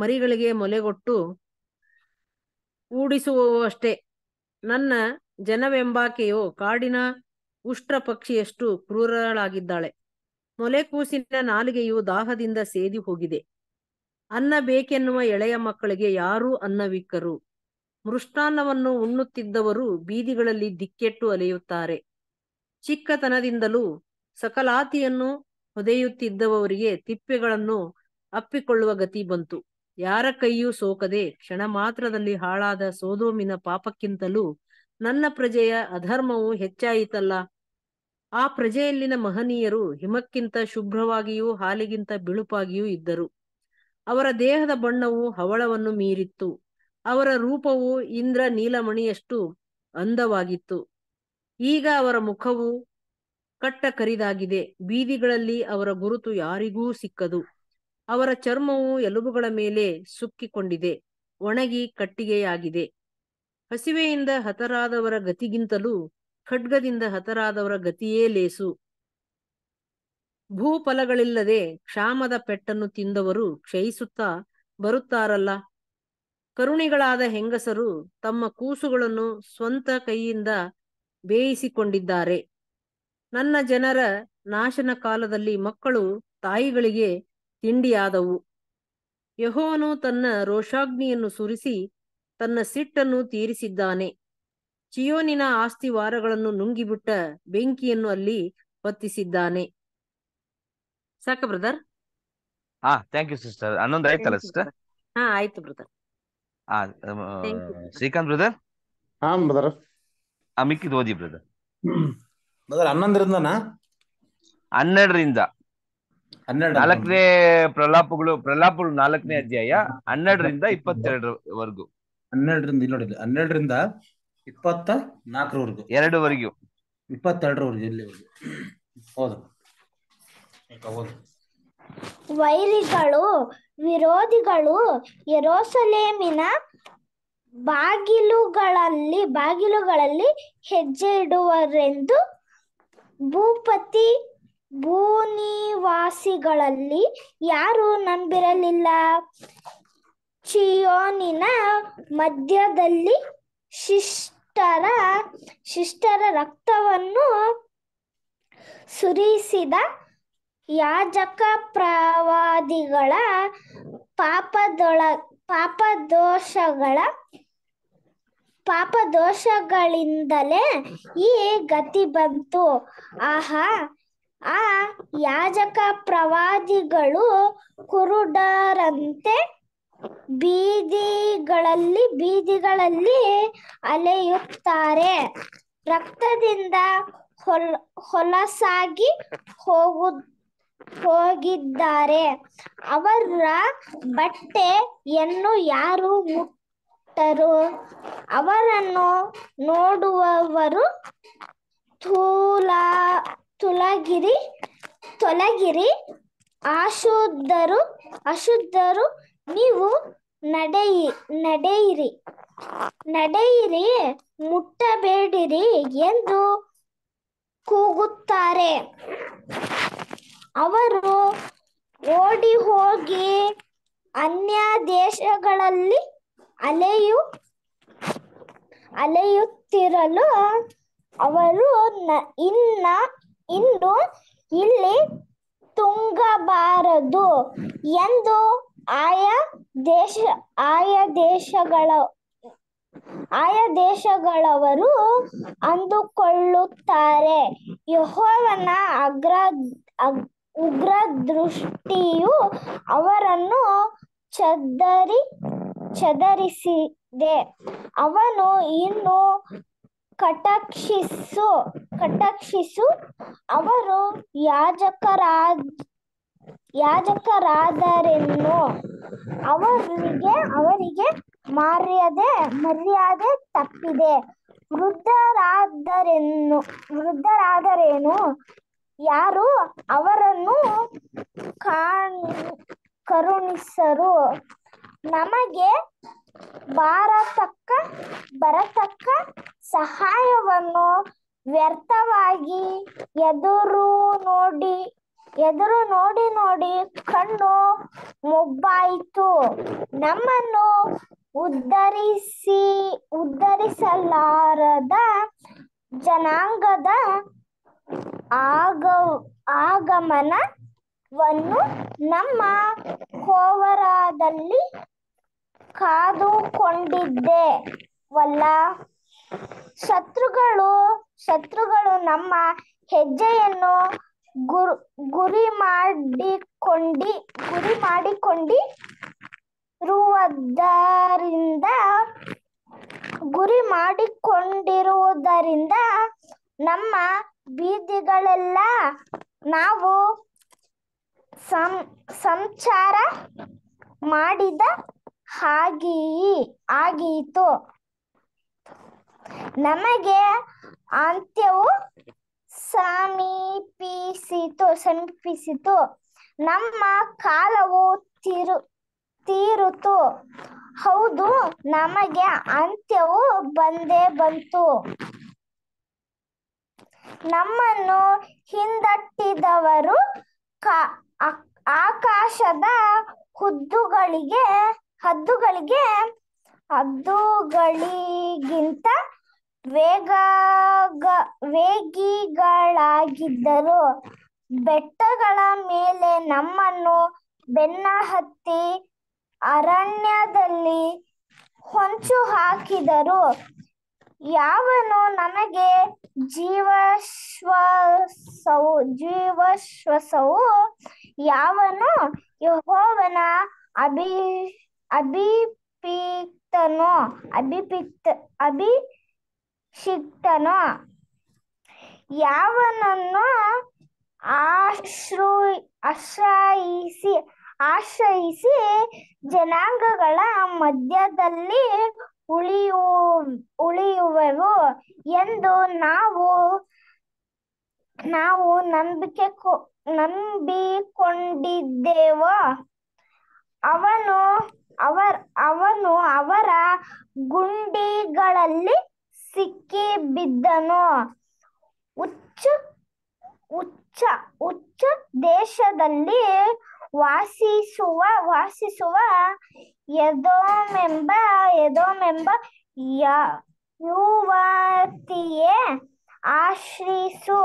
ಮರಿಗಳಿಗೆ ಮೊಲೆಗೊಟ್ಟು ಅಷ್ಟೇ ನನ್ನ ಜನವೆಂಬಾಕೆಯು ಕಾಡಿನ ಉಷ್ಟ್ರ ಪಕ್ಷಿಯಷ್ಟು ಕ್ರೂರಳಾಗಿದ್ದಾಳೆ ಮೊಲೆ ಕೂಸಿನ ನಾಲಿಗೆಯು ದಾಹದಿಂದ ಸೇದಿ ಹೋಗಿದೆ ಅನ್ನ ಬೇಕೆನ್ನುವ ಎಳೆಯ ಮಕ್ಕಳಿಗೆ ಯಾರೂ ಅನ್ನವಿಕ್ಕರು ಮೃಷ್ಟಾನ್ನವನ್ನು ಉಣ್ಣುತ್ತಿದ್ದವರು ಬೀದಿಗಳಲ್ಲಿ ದಿಕ್ಕೆಟ್ಟು ಅಲೆಯುತ್ತಾರೆ ಚಿಕ್ಕತನದಿಂದಲೂ ಸಕಲಾತಿಯನ್ನು ಹೊದೆಯುತ್ತಿದ್ದವರಿಗೆ ತಿಪ್ಪೆಗಳನ್ನು ಅಪ್ಪಿಕೊಳ್ಳುವ ಗತಿ ಬಂತು ಯಾರ ಕೈಯೂ ಸೋಕದೆ ಕ್ಷಣ ಮಾತ್ರದಲ್ಲಿ ಹಾಳಾದ ಸೋದೋಮಿನ ಪಾಪಕ್ಕಿಂತಲೂ ನನ್ನ ಪ್ರಜೆಯ ಅಧರ್ಮವು ಹೆಚ್ಚಾಯಿತಲ್ಲ ಆ ಪ್ರಜೆಯಲ್ಲಿನ ಮಹನೀಯರು ಹಿಮಕ್ಕಿಂತ ಶುಭ್ರವಾಗಿಯೂ ಹಾಲಿಗಿಂತ ಬಿಳುಪಾಗಿಯೂ ಇದ್ದರು ಅವರ ದೇಹದ ಬಣ್ಣವು ಹವಳವನ್ನು ಮೀರಿತ್ತು ಅವರ ರೂಪವು ಇಂದ್ರ ನೀಲಮಣಿಯಷ್ಟು ಅಂದವಾಗಿತ್ತು ಈಗ ಅವರ ಮುಖವು ಕಟ್ಟ ಕರಿದಾಗಿದೆ ಬೀದಿಗಳಲ್ಲಿ ಅವರ ಗುರುತು ಯಾರಿಗೂ ಸಿಕ್ಕದು ಅವರ ಚರ್ಮವು ಎಲುಬುಗಳ ಮೇಲೆ ಸುಕ್ಕಿಕೊಂಡಿದೆ ಒಣಗಿ ಕಟ್ಟಿಗೆಯಾಗಿದೆ ಹಸಿವೆಯಿಂದ ಹತರಾದವರ ಗತಿಗಿಂತಲೂ ಖಡ್ಗದಿಂದ ಹತರಾದವರ ಗತಿಯೇ ಲೇಸು ಭೂಫಲಗಳಿಲ್ಲದೆ ಕ್ಷಾಮದ ಪೆಟ್ಟನ್ನು ತಿಂದವರು ಕ್ಷಯಿಸುತ್ತಾ ಬರುತ್ತಾರಲ್ಲ ಕರುಣಿಗಳಾದ ಹೆಂಗಸರು ತಮ್ಮ ಕೂಸುಗಳನ್ನು ಸ್ವಂತ ಕೈಯಿಂದ ಬೇಯಿಸಿಕೊಂಡಿದ್ದಾರೆ ನನ್ನ ಜನರ ನಾಶನ ಕಾಲದಲ್ಲಿ ಮಕ್ಕಳು ತಾಯಿಗಳಿಗೆ ತಿಂಡಿಯಾದವು ಯಹೋವನು ತನ್ನ ರೋಷಾಗ್ನಿಯನ್ನು ಸುರಿಸಿ ತನ್ನ ಸಿಟ್ಟನ್ನು ತೀರಿಸಿದ್ದಾನೆ ಚಿಯೋನಿನ ಆಸ್ತಿವಾರಗಳನ್ನು ನುಂಗಿಬಿಟ್ಟ ಬೆಂಕಿಯನ್ನು ಅಲ್ಲಿ ಹೊತ್ತಿಸಿದ್ದಾನೆ ಸಾಕ ಬ್ರದರ್ ಹಾ ಥ್ಯಾಂಕ್ ಯು ಸಿಸ್ಟರ್ ಹನ್ನೊಂದು ಆಯ್ತಲ್ಲ ಸಿಸ್ಟರ್ ಹಾ ಆಯ್ತು ಬ್ರದರ್ ಹಾ ಶ್ರೀಕಾಂತ್ ಬ್ರದರ್ ಹಾ ಬ್ರದರ್ ಆ ಓದಿ ಬ್ರದರ್ ಬ್ರದರ್ ಹನ್ನೊಂದರಿಂದನಾ ಹನ್ನೆರಡರಿಂದ ನಾಲ್ಕನೇ ಪ್ರಲಾಪಗಳು ಪ್ರಲಾಪಗಳು ನಾಲ್ಕನೇ ಅಧ್ಯಾಯ ಹನ್ನೆರಡರಿಂದ ಇಪ್ಪತ್ತೆರಡರವರೆಗು ಹನ್ನೆರಡರಿಂದ ಇಲ್ಲಿ ನೋಡಿ ಹನ್ನೆರಡರಿಂದ ಇಪ್ಪತ್ತ ನಾಲ್ಕರವರೆಗೂ ಎರಡುವರೆಗೂ ಇಪ್ಪತ್ತೆರಡರವರೆಗೂ ಇಲ್ಲಿವರೆಗೂ ಹೌದು ಹೌದು ವೈರಿಗಳು ವಿರೋಧಿಗಳು ಎರೋಸಲೇಮಿನ ಬಾಗಿಲುಗಳಲ್ಲಿ ಬಾಗಿಲುಗಳಲ್ಲಿ ಹೆಜ್ಜೆ ಇಡುವರೆಂದು ಭೂಪತಿ ಭೂನಿವಾಸಿಗಳಲ್ಲಿ ಯಾರು ನಂಬಿರಲಿಲ್ಲ ಚಿಯೋನಿನ ಮಧ್ಯದಲ್ಲಿ ಶಿಷ್ಟರ ಶಿಷ್ಟರ ರಕ್ತವನ್ನು ಸುರಿಸಿದ ಯಾಜಕ ಪ್ರವಾದಿಗಳ ಪಾಪದೊಳ ಪಾಪದೋಷಗಳ ಪಾಪದೋಷಗಳಿಂದಲೇ ಈ ಗತಿ ಬಂತು ಆಹಾ ಆ ಯಾಜಕ ಪ್ರವಾದಿಗಳು ಕುರುಡರಂತೆ ಬೀದಿಗಳಲ್ಲಿ ಬೀದಿಗಳಲ್ಲಿ ಅಲೆಯುತ್ತಾರೆ ರಕ್ತದಿಂದ ಹೊಲ ಹೊಲಸಾಗಿ ಹೋಗು ಹೋಗಿದ್ದಾರೆ ಅವರ ಬಟ್ಟೆ ಯನ್ನು ಯಾರು ಮುಟ್ಟರು ಅವರನ್ನು ನೋಡುವವರು ಥೂಲ ತೊಲಗಿರಿ ತೊಲಗಿರಿ ಅಶುದ್ಧರು ಅಶುದ್ಧರು ನೀವು ನಡೆಯಿ ನಡೆಯಿರಿ ನಡೆಯಿರಿ ಮುಟ್ಟಬೇಡಿರಿ ಎಂದು ಕೂಗುತ್ತಾರೆ ಅವರು ಓಡಿ ಹೋಗಿ ಅನ್ಯ ದೇಶಗಳಲ್ಲಿ ಅಲೆಯು ಅಲೆಯುತ್ತಿರಲು ಅವರು ಇನ್ನ ಇನ್ನು ಇಲ್ಲಿ ತುಂಗಬಾರದು ಎಂದು ಆಯಾ ದೇಶ ಆಯಾ ದೇಶಗಳ ಆಯಾ ದೇಶಗಳವರು ಅಂದುಕೊಳ್ಳುತ್ತಾರೆ ಯಹೋವನ ಅಗ್ರ ಉಗ್ರ ದೃಷ್ಟಿಯು ಅವರನ್ನು ಚದರಿ ಚದರಿಸಿದೆ ಅವನು ಇನ್ನು ಕಟಕ್ಷಿಸು ಕಟಾಕ್ಷಿಸು ಅವರು ಯಾಜಕರಾದ ಯಾಜಕರಾದರೆನ್ನು ಅವರಿಗೆ ಅವರಿಗೆ ಮರ್ಯಾದೆ ಮರ್ಯಾದೆ ತಪ್ಪಿದೆ ವೃದ್ಧರಾದರೆನ್ನು ವೃದ್ಧರಾದರೇನು ಯಾರು ಅವರನ್ನು ಕಾಣ್ ಕರುಣಿಸರು ನಮಗೆ ಬಾರತಕ್ಕ ಬರತಕ್ಕ ಸಹಾಯವನ್ನು ವ್ಯರ್ಥವಾಗಿ ಎದುರು ನೋಡಿ ಎದುರು ನೋಡಿ ನೋಡಿ ಕಣ್ಣು ಮೊಬ್ಬಾಯಿತು ನಮ್ಮನ್ನು ಉದ್ಧರಿಸಿ ಉದ್ಧರಿಸಲಾರದ ಜನಾಂಗದ ಆಗ ಆಗಮನವನ್ನು ನಮ್ಮ ಕೋವರದಲ್ಲಿ ಕಾದುಕೊಂಡಿದ್ದೆ ವಲ್ಲ ಶತ್ರುಗಳು ಶತ್ರುಗಳು ನಮ್ಮ ಹೆಜ್ಜೆಯನ್ನು ಗುರು ಗುರಿ ಮಾಡಿಕೊಂಡಿ ಗುರಿ ಮಾಡಿಕೊಂಡಿರುವುದರಿಂದ ಗುರಿ ಮಾಡಿಕೊಂಡಿರುವುದರಿಂದ ನಮ್ಮ ಬೀದಿಗಳೆಲ್ಲ ನಾವು ಸಂಚಾರ ಮಾಡಿದ ಹಾಗೆಯೇ ಆಗೀತು ನಮಗೆ ಅಂತ್ಯವು ಸಮೀಪಿಸಿತು ಸಮೀಪಿಸಿತು ನಮ್ಮ ಕಾಲವು ತಿರು ತೀರುತು ಹೌದು ನಮಗೆ ಅಂತ್ಯವು ಬಂದೇ ಬಂತು ನಮ್ಮನ್ನು ಹಿಂದಟ್ಟಿದವರು ಆಕಾಶದ ಹುದ್ದುಗಳಿಗೆ ಹದ್ದುಗಳಿಗೆ ಹದ್ದುಗಳಿಗಿಂತ ವೇಗ ವೇಗಿಗಳಾಗಿದ್ದರು ಬೆಟ್ಟಗಳ ಮೇಲೆ ನಮ್ಮನ್ನು ಬೆನ್ನ ಹತ್ತಿ ಅರಣ್ಯದಲ್ಲಿ ಹೊಂಚು ಹಾಕಿದರು ಯಾವನು ನಮಗೆ ಜೀವಶ್ವಸವು ಜೀವಶ್ವಸವು ಯಾವನು ಯಹೋವನ ಅಭಿ ಅಭಿಪೀಕ್ತನೋ ಅಭಿಪಿಕ್ತ ಅಭಿಷಿಕ್ತನೋ ಯಾವನನ್ನು ಆಶ್ರೂ ಆಶ್ರಯಿಸಿ ಆಶ್ರಯಿಸಿ ಜನಾಂಗಗಳ ಮಧ್ಯದಲ್ಲಿ ಉಳಿಯು ಉಳಿಯುವೆವು ಎಂದು ನಾವು ನಾವು ನಂಬಿಕೆ ನಂಬಿಕೊಂಡಿದ್ದೇವೋ ಅವನು ಅವರ್ ಅವನು ಅವರ ಗುಂಡಿಗಳಲ್ಲಿ ಸಿಕ್ಕಿ ಬಿದ್ದನು ಉಚ್ಚ ಉಚ್ಚ ಉಚ್ಚ ದೇಶದಲ್ಲಿ ವಾಸಿಸುವ ವಾಸಿಸುವ ಯದೋಮೆಂಬ ಯದೋಮೆಂಬ ಯುವತಿಯೇ ಆಶ್ರಿಸು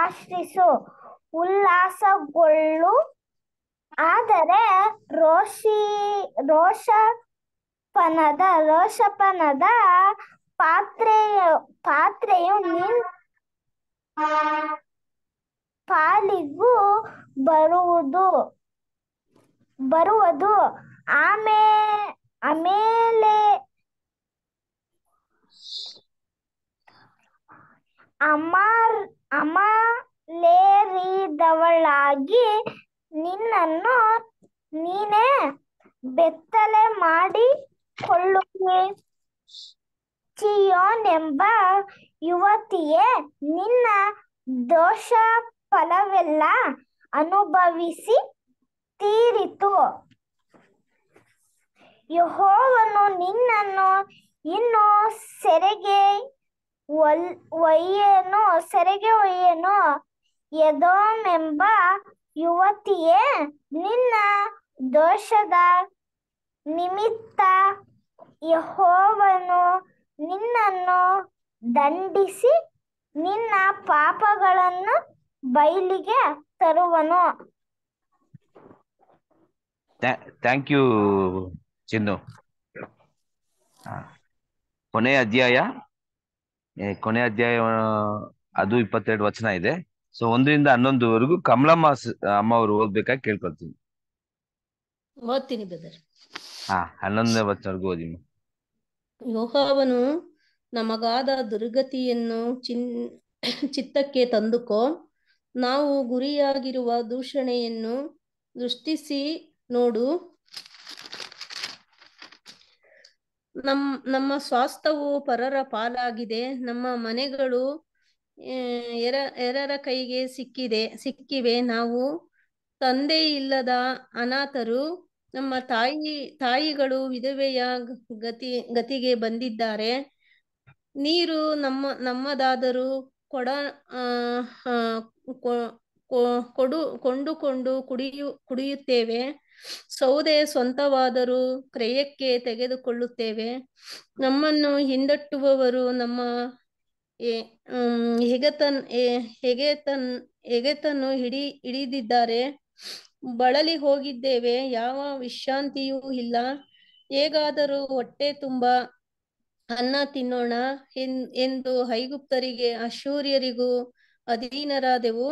ಆಶ್ರಿಸು ಉಲ್ಲಾಸಗೊಳ್ಳು ಆದರೆ ರೋಷಿ ರೋಷಪನದ ರೋಷಪನದ ಪಾತ್ರೆಯ ಪಾತ್ರೆಯು ನಿನ್ ಪಾಲಿಗೂ ಬರುವುದು ಬರುವುದು ಆಮೇ ಆಮೇಲೆ ಅಮಾರ್ ಅಮಾಲೇರಿದವಳಾಗಿ ನಿನ್ನನ್ನು ನೀನೇ ಬೆತ್ತಲೆ ಮಾಡಿ ಕೊಳ್ಳುವೆ ಚಿಯೋನ್ ಎಂಬ ಯುವತಿಯೇ ನಿನ್ನ ದೋಷ ಫಲವೆಲ್ಲ ಅನುಭವಿಸಿ ತೀರಿತು ಯಹೋವನು ನಿನ್ನನ್ನು ಇನ್ನು ಸೆರೆಗೆ ಒಲ್ ಒಯ್ಯೇನೋ ಸೆರೆಗೆ ಒಯ್ಯೇನೋ ಎದೋಮೆಂಬ ಯುವತಿಯೇ ನಿನ್ನ ದೋಷದ ನಿಮಿತ್ತ ಯಹೋವನು ನಿನ್ನನ್ನು ದಂಡಿಸಿ ನಿನ್ನ ಪಾಪಗಳನ್ನು ಬಯಲಿಗೆ ತರುವನು ಥ್ಯಾಂಕ್ ಯು ಚಿನ್ನು ಕೊನೆಯ ಅಧ್ಯಾಯ ಕೊನೆ ಅಧ್ಯಾಯ ಅದು ಇಪ್ಪತ್ತೆರಡು ವಚನ ಇದೆ ಸೊ ಒಂದರಿಂದ ಹನ್ನೊಂದುವರೆಗೂ ಕಮಲಮ್ಮ ಅಮ್ಮ ಅವರು ಓದ್ಬೇಕಾಗಿ ಕೇಳ್ಕೊಳ್ತೀನಿ ಓದ್ತೀನಿ ಬ್ರದರ್ ಹಾ ಹನ್ನೊಂದನೇ ಓದಿ ಯೋಹಾವನು ನಮಗಾದ ದುರ್ಗತಿಯನ್ನು ಚಿನ್ ಚಿತ್ತಕ್ಕೆ ತಂದುಕೋ ನಾವು ಗುರಿಯಾಗಿರುವ ದೂಷಣೆಯನ್ನು ದೃಷ್ಟಿಸಿ ನೋಡು ನಮ್ ನಮ್ಮ ಸ್ವಾಸ್ಥವು ಪರರ ಪಾಲಾಗಿದೆ ನಮ್ಮ ಮನೆಗಳು ಎರ ಎರರ ಕೈಗೆ ಸಿಕ್ಕಿದೆ ಸಿಕ್ಕಿವೆ ನಾವು ತಂದೆ ಇಲ್ಲದ ಅನಾಥರು ನಮ್ಮ ತಾಯಿ ತಾಯಿಗಳು ವಿಧವೆಯ ಗತಿ ಗತಿಗೆ ಬಂದಿದ್ದಾರೆ ನೀರು ನಮ್ಮ ನಮ್ಮದಾದರೂ ಕೊಡ ಕೊಡು ಕೊಂಡುಕೊಂಡು ಕುಡಿಯು ಕುಡಿಯುತ್ತೇವೆ ಸೌದೆ ಸ್ವಂತವಾದರೂ ಕ್ರಯಕ್ಕೆ ತೆಗೆದುಕೊಳ್ಳುತ್ತೇವೆ ನಮ್ಮನ್ನು ಹಿಂದಟ್ಟುವವರು ನಮ್ಮ ತನ್ ಹೆಗೆತನ್ ಹೆಗೆತನ್ನು ಹಿಡಿ ಹಿಡಿದಿದ್ದಾರೆ ಬಳಲಿ ಹೋಗಿದ್ದೇವೆ ಯಾವ ವಿಶ್ರಾಂತಿಯೂ ಇಲ್ಲ ಹೇಗಾದರೂ ಹೊಟ್ಟೆ ತುಂಬಾ ಅನ್ನ ತಿನ್ನೋಣ ಎಂದು ಹೈಗುಪ್ತರಿಗೆ ಅಶೂರ್ಯರಿಗೂ ಅಧೀನರಾದೆವು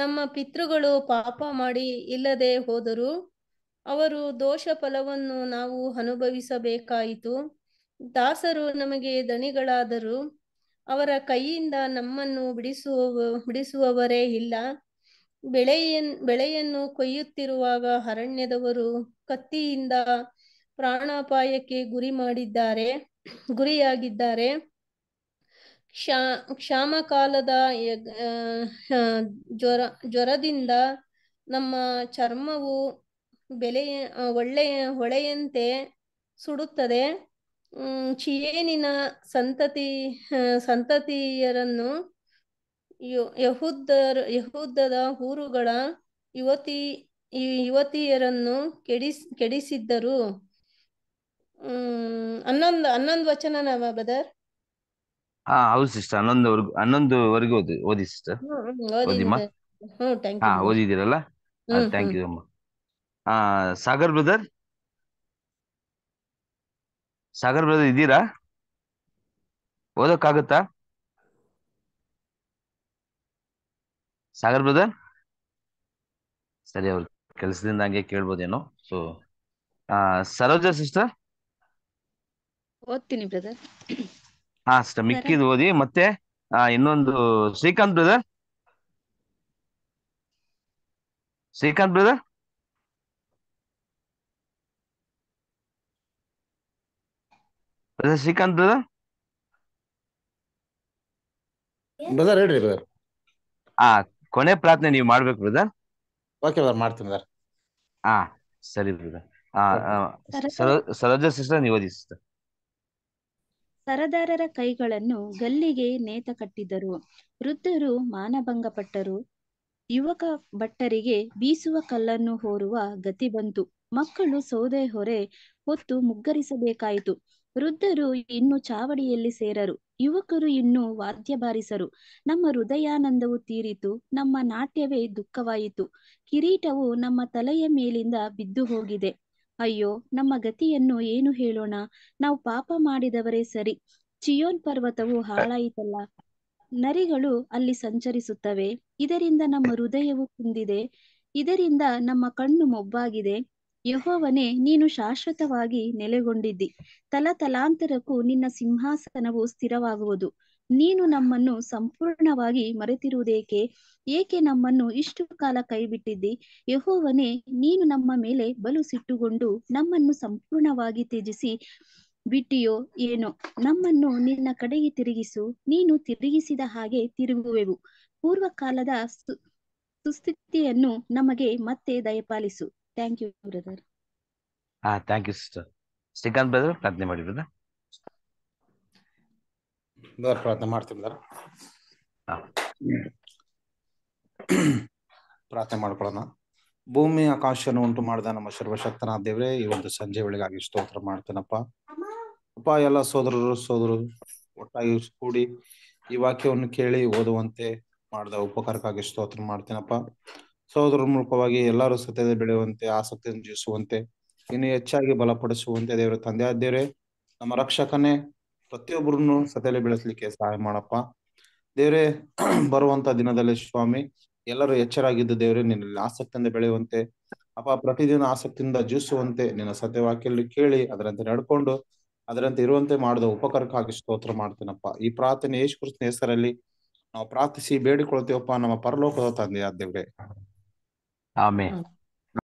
ನಮ್ಮ ಪಿತೃಗಳು ಪಾಪ ಮಾಡಿ ಇಲ್ಲದೆ ಹೋದರು ಅವರು ದೋಷ ಫಲವನ್ನು ನಾವು ಅನುಭವಿಸಬೇಕಾಯಿತು ದಾಸರು ನಮಗೆ ದಣಿಗಳಾದರು ಅವರ ಕೈಯಿಂದ ನಮ್ಮನ್ನು ಬಿಡಿಸುವ ಬಿಡಿಸುವವರೇ ಇಲ್ಲ ಬೆಳೆಯ ಬೆಳೆಯನ್ನು ಕೊಯ್ಯುತ್ತಿರುವಾಗ ಅರಣ್ಯದವರು ಕತ್ತಿಯಿಂದ ಪ್ರಾಣಾಪಾಯಕ್ಕೆ ಗುರಿ ಮಾಡಿದ್ದಾರೆ ಗುರಿಯಾಗಿದ್ದಾರೆ ಕ್ಷಾ ಕ್ಷಾಮಕಾಲದ ಜ್ವರ ಜ್ವರದಿಂದ ನಮ್ಮ ಚರ್ಮವು ಬೆಲೆಯ ಒಳ್ಳೆಯ ಹೊಳೆಯಂತೆ ಸುಡುತ್ತದೆ ಚಿಯೇನಿನ ಸಂತತಿ ಸಂತತಿಯರನ್ನು ಯಹುದ್ದರ ಯಹುದ್ದದ ಊರುಗಳ ಯುವತಿ ಯುವತಿಯರನ್ನು ಕೆಡಿಸ್ ಕೆಡಿಸಿದ್ದರು ಹನ್ನೊಂದು ಹನ್ನೊಂದು ವಚನ ನಾವ ಬದರ್ ಹಾ ಹೌದು ಸಿಸ್ಟರ್ ಹನ್ನೊಂದು ಹನ್ನೊಂದುವರೆಗೂ ಓದಿ ಓದಿ ಸಿಸ್ಟರ್ ಓದಿಮ್ಮ ಹಾ ಥ್ಯಾಂಕ್ ಯು ಅಮ್ಮ ಸಾಗರ್ ಬ್ರದರ್ ಸಾಗರ್ ಬ್ರದರ್ ಇದ್ದೀರಾ ಓದಕ್ಕಾಗುತ್ತಾ ಸಾಗರ್ ಬ್ರದರ್ ಸರಿ ಅವ್ರ ಕೆಲಸದಿಂದ ಹಂಗೆ ಕೇಳ್ಬೋದೇನೋ ಸೊ ಸರೋಜಾ ಸಿಸ್ಟರ್ ಓದ್ತೀನಿ ಬ್ರದರ್ ಹಾ ಸಿಸ್ಟರ್ ಮಿಕ್ಕಿದ್ ಓದಿ ಮತ್ತೆ ಇನ್ನೊಂದು Srikanth brother Srikanth brother brother Srikanth brother ಹೇಳ್ರಿ ಬ್ರದರ್ ಆ ಕೊನೆ ಪ್ರಾರ್ಥನೆ ನೀವು ಮಾಡ್ಬೇಕು ಬ್ರದರ್ ಓಕೆ ಬ್ರದರ್ ಮಾಡ್ತೀನಿ ಬ್ರದರ್ ಆ ಸರಿ ಬ್ರದರ್ ಆ ಸರೋಜ ಸಿಸ್ಟರ್ ನೀವು ಸರದಾರರ ಕೈಗಳನ್ನು ಗಲ್ಲಿಗೆ ನೇತ ಕಟ್ಟಿದರು ವೃದ್ಧರು ಮಾನಭಂಗ ಪಟ್ಟರು ಯುವಕ ಭಟ್ಟರಿಗೆ ಬೀಸುವ ಕಲ್ಲನ್ನು ಹೋರುವ ಗತಿ ಬಂತು ಮಕ್ಕಳು ಸೌದೆ ಹೊರೆ ಹೊತ್ತು ಮುಗ್ಗರಿಸಬೇಕಾಯಿತು ವೃದ್ಧರು ಇನ್ನು ಚಾವಡಿಯಲ್ಲಿ ಸೇರರು ಯುವಕರು ಇನ್ನು ವಾದ್ಯ ಬಾರಿಸರು ನಮ್ಮ ಹೃದಯಾನಂದವು ತೀರಿತು ನಮ್ಮ ನಾಟ್ಯವೇ ದುಃಖವಾಯಿತು ಕಿರೀಟವು ನಮ್ಮ ತಲೆಯ ಮೇಲಿಂದ ಬಿದ್ದು ಹೋಗಿದೆ ಅಯ್ಯೋ ನಮ್ಮ ಗತಿಯನ್ನು ಏನು ಹೇಳೋಣ ನಾವು ಪಾಪ ಮಾಡಿದವರೇ ಸರಿ ಚಿಯೋನ್ ಪರ್ವತವು ಹಾಳಾಯಿತಲ್ಲ ನರಿಗಳು ಅಲ್ಲಿ ಸಂಚರಿಸುತ್ತವೆ ಇದರಿಂದ ನಮ್ಮ ಹೃದಯವು ಕುಂದಿದೆ ಇದರಿಂದ ನಮ್ಮ ಕಣ್ಣು ಮೊಬ್ಬಾಗಿದೆ ಯಹೋವನೇ ನೀನು ಶಾಶ್ವತವಾಗಿ ನೆಲೆಗೊಂಡಿದ್ದಿ ತಲತಲಾಂತರಕ್ಕೂ ನಿನ್ನ ಸಿಂಹಾಸನವು ಸ್ಥಿರವಾಗುವುದು ನೀನು ನಮ್ಮನ್ನು ಸಂಪೂರ್ಣವಾಗಿ ಮರೆತಿರುವುದೇಕೆ ಏಕೆ ನಮ್ಮನ್ನು ಇಷ್ಟು ಕಾಲ ಕೈಬಿಟ್ಟಿದ್ದಿ ಯಹೋವನೇ ನೀನು ನಮ್ಮ ಮೇಲೆ ಬಲು ಸಿಟ್ಟುಗೊಂಡು ನಮ್ಮನ್ನು ಸಂಪೂರ್ಣವಾಗಿ ತ್ಯಜಿಸಿ ಬಿಟ್ಟಿಯೋ ಏನೋ ನಮ್ಮನ್ನು ನಿನ್ನ ಕಡೆಗೆ ತಿರುಗಿಸು ನೀನು ತಿರುಗಿಸಿದ ಹಾಗೆ ತಿರುಗುವೆವು ಪೂರ್ವಕಾಲದ ಸುಸ್ಥಿತಿಯನ್ನು ನಮಗೆ ಮತ್ತೆ ದಯಪಾಲಿಸು ಥ್ಯಾಂಕ್ ಯು ಬ್ರದರ್ ಹಾ thank you sister Srikanth brother ಪ್ರಾರ್ಥನೆ ಮಾಡಿ ಬ್ರದರ್ ಬ್ರದರ್ ಪ್ರಾರ್ಥನೆ ಮಾಡ್ತೀನಿ ಬ್ರದರ್ ಪ್ರಾರ್ಥನೆ ಮಾಡ್ಕೊಳ್ಳೋಣ ಭೂಮಿ ಆಕಾಶನ ಉಂಟು ಮಾಡಿದ ನಮ್ಮ ಸರ್ವಶಕ್ತನಾದ ದೇವರೇ ಈ ಒಂದು ಸಂಜೆ ಒಳಗಾಗಿ ಸ್ತೋತ್ರ ಮಾಡ್ತೇನಪ್ಪ ಅಪ್ಪ ಎಲ್ಲ ಸೋದರರು ಸೋದರರು ಒಟ್ಟಾಗಿ ಕೂಡಿ ಈ ವಾಕ್ಯವನ್ನು ಕೇಳಿ ಓದುವಂತೆ ಮಾಡಿದ ಉಪಕಾರಕ್ಕಾಗಿ ಸ್ತೋತ್ರ ಮಾಡ್ತೇನಪ್ಪ ಸಹೋದರ ಮೂಲಕವಾಗಿ ಎಲ್ಲರೂ ಸತ್ಯದ ಬೆಳೆಯುವಂತೆ ಆಸಕ್ತಿಯನ್ನು ಜೀವಿಸುವಂತೆ ಇನ್ನು ಹೆಚ್ಚಾಗಿ ಬಲಪಡಿಸುವಂತೆ ದೇವರ ತಂದೆ ದೇವರೇ ನಮ್ಮ ರಕ್ಷಕನೇ ಪ್ರತಿಯೊಬ್ಬರನ್ನು ಸತ್ಯದಲ್ಲಿ ಬೆಳೆಸಲಿಕ್ಕೆ ಸಹಾಯ ಮಾಡಪ್ಪ ದೇವ್ರೆ ಬರುವಂತ ದಿನದಲ್ಲಿ ಸ್ವಾಮಿ ಎಲ್ಲರೂ ಎಚ್ಚರಾಗಿದ್ದು ದೇವ್ರೆ ನಿನ್ನಲ್ಲಿ ಆಸಕ್ತಿಯಿಂದ ಬೆಳೆಯುವಂತೆ ಅಪ್ಪ ಪ್ರತಿದಿನ ಆಸಕ್ತಿಯಿಂದ ಜೀವಿಸುವಂತೆ ನಿನ್ನ ಸತ್ಯವಾಕ್ಯಲ್ಲಿ ಕೇಳಿ ಅದರಂತೆ ನಡ್ಕೊಂಡು ಅದರಂತೆ ಇರುವಂತೆ ಮಾಡಿದ ಉಪಕಾರಕ್ಕಾಗಿ ಸ್ತೋತ್ರ ಮಾಡ್ತೇನಪ್ಪ ಈ ಪ್ರಾರ್ಥನೆ ಯೇಸು ಕೃಷ್ಣ ಹೆಸರಲ್ಲಿ ನಾವು ಪ್ರಾರ್ಥಿಸಿ ಬೇಡಿಕೊಳ್ತೇವಪ್ಪ ನಮ್ಮ ಪರಲೋಕದ ತಂದೆಯ ದೇವ್ರೆ Amen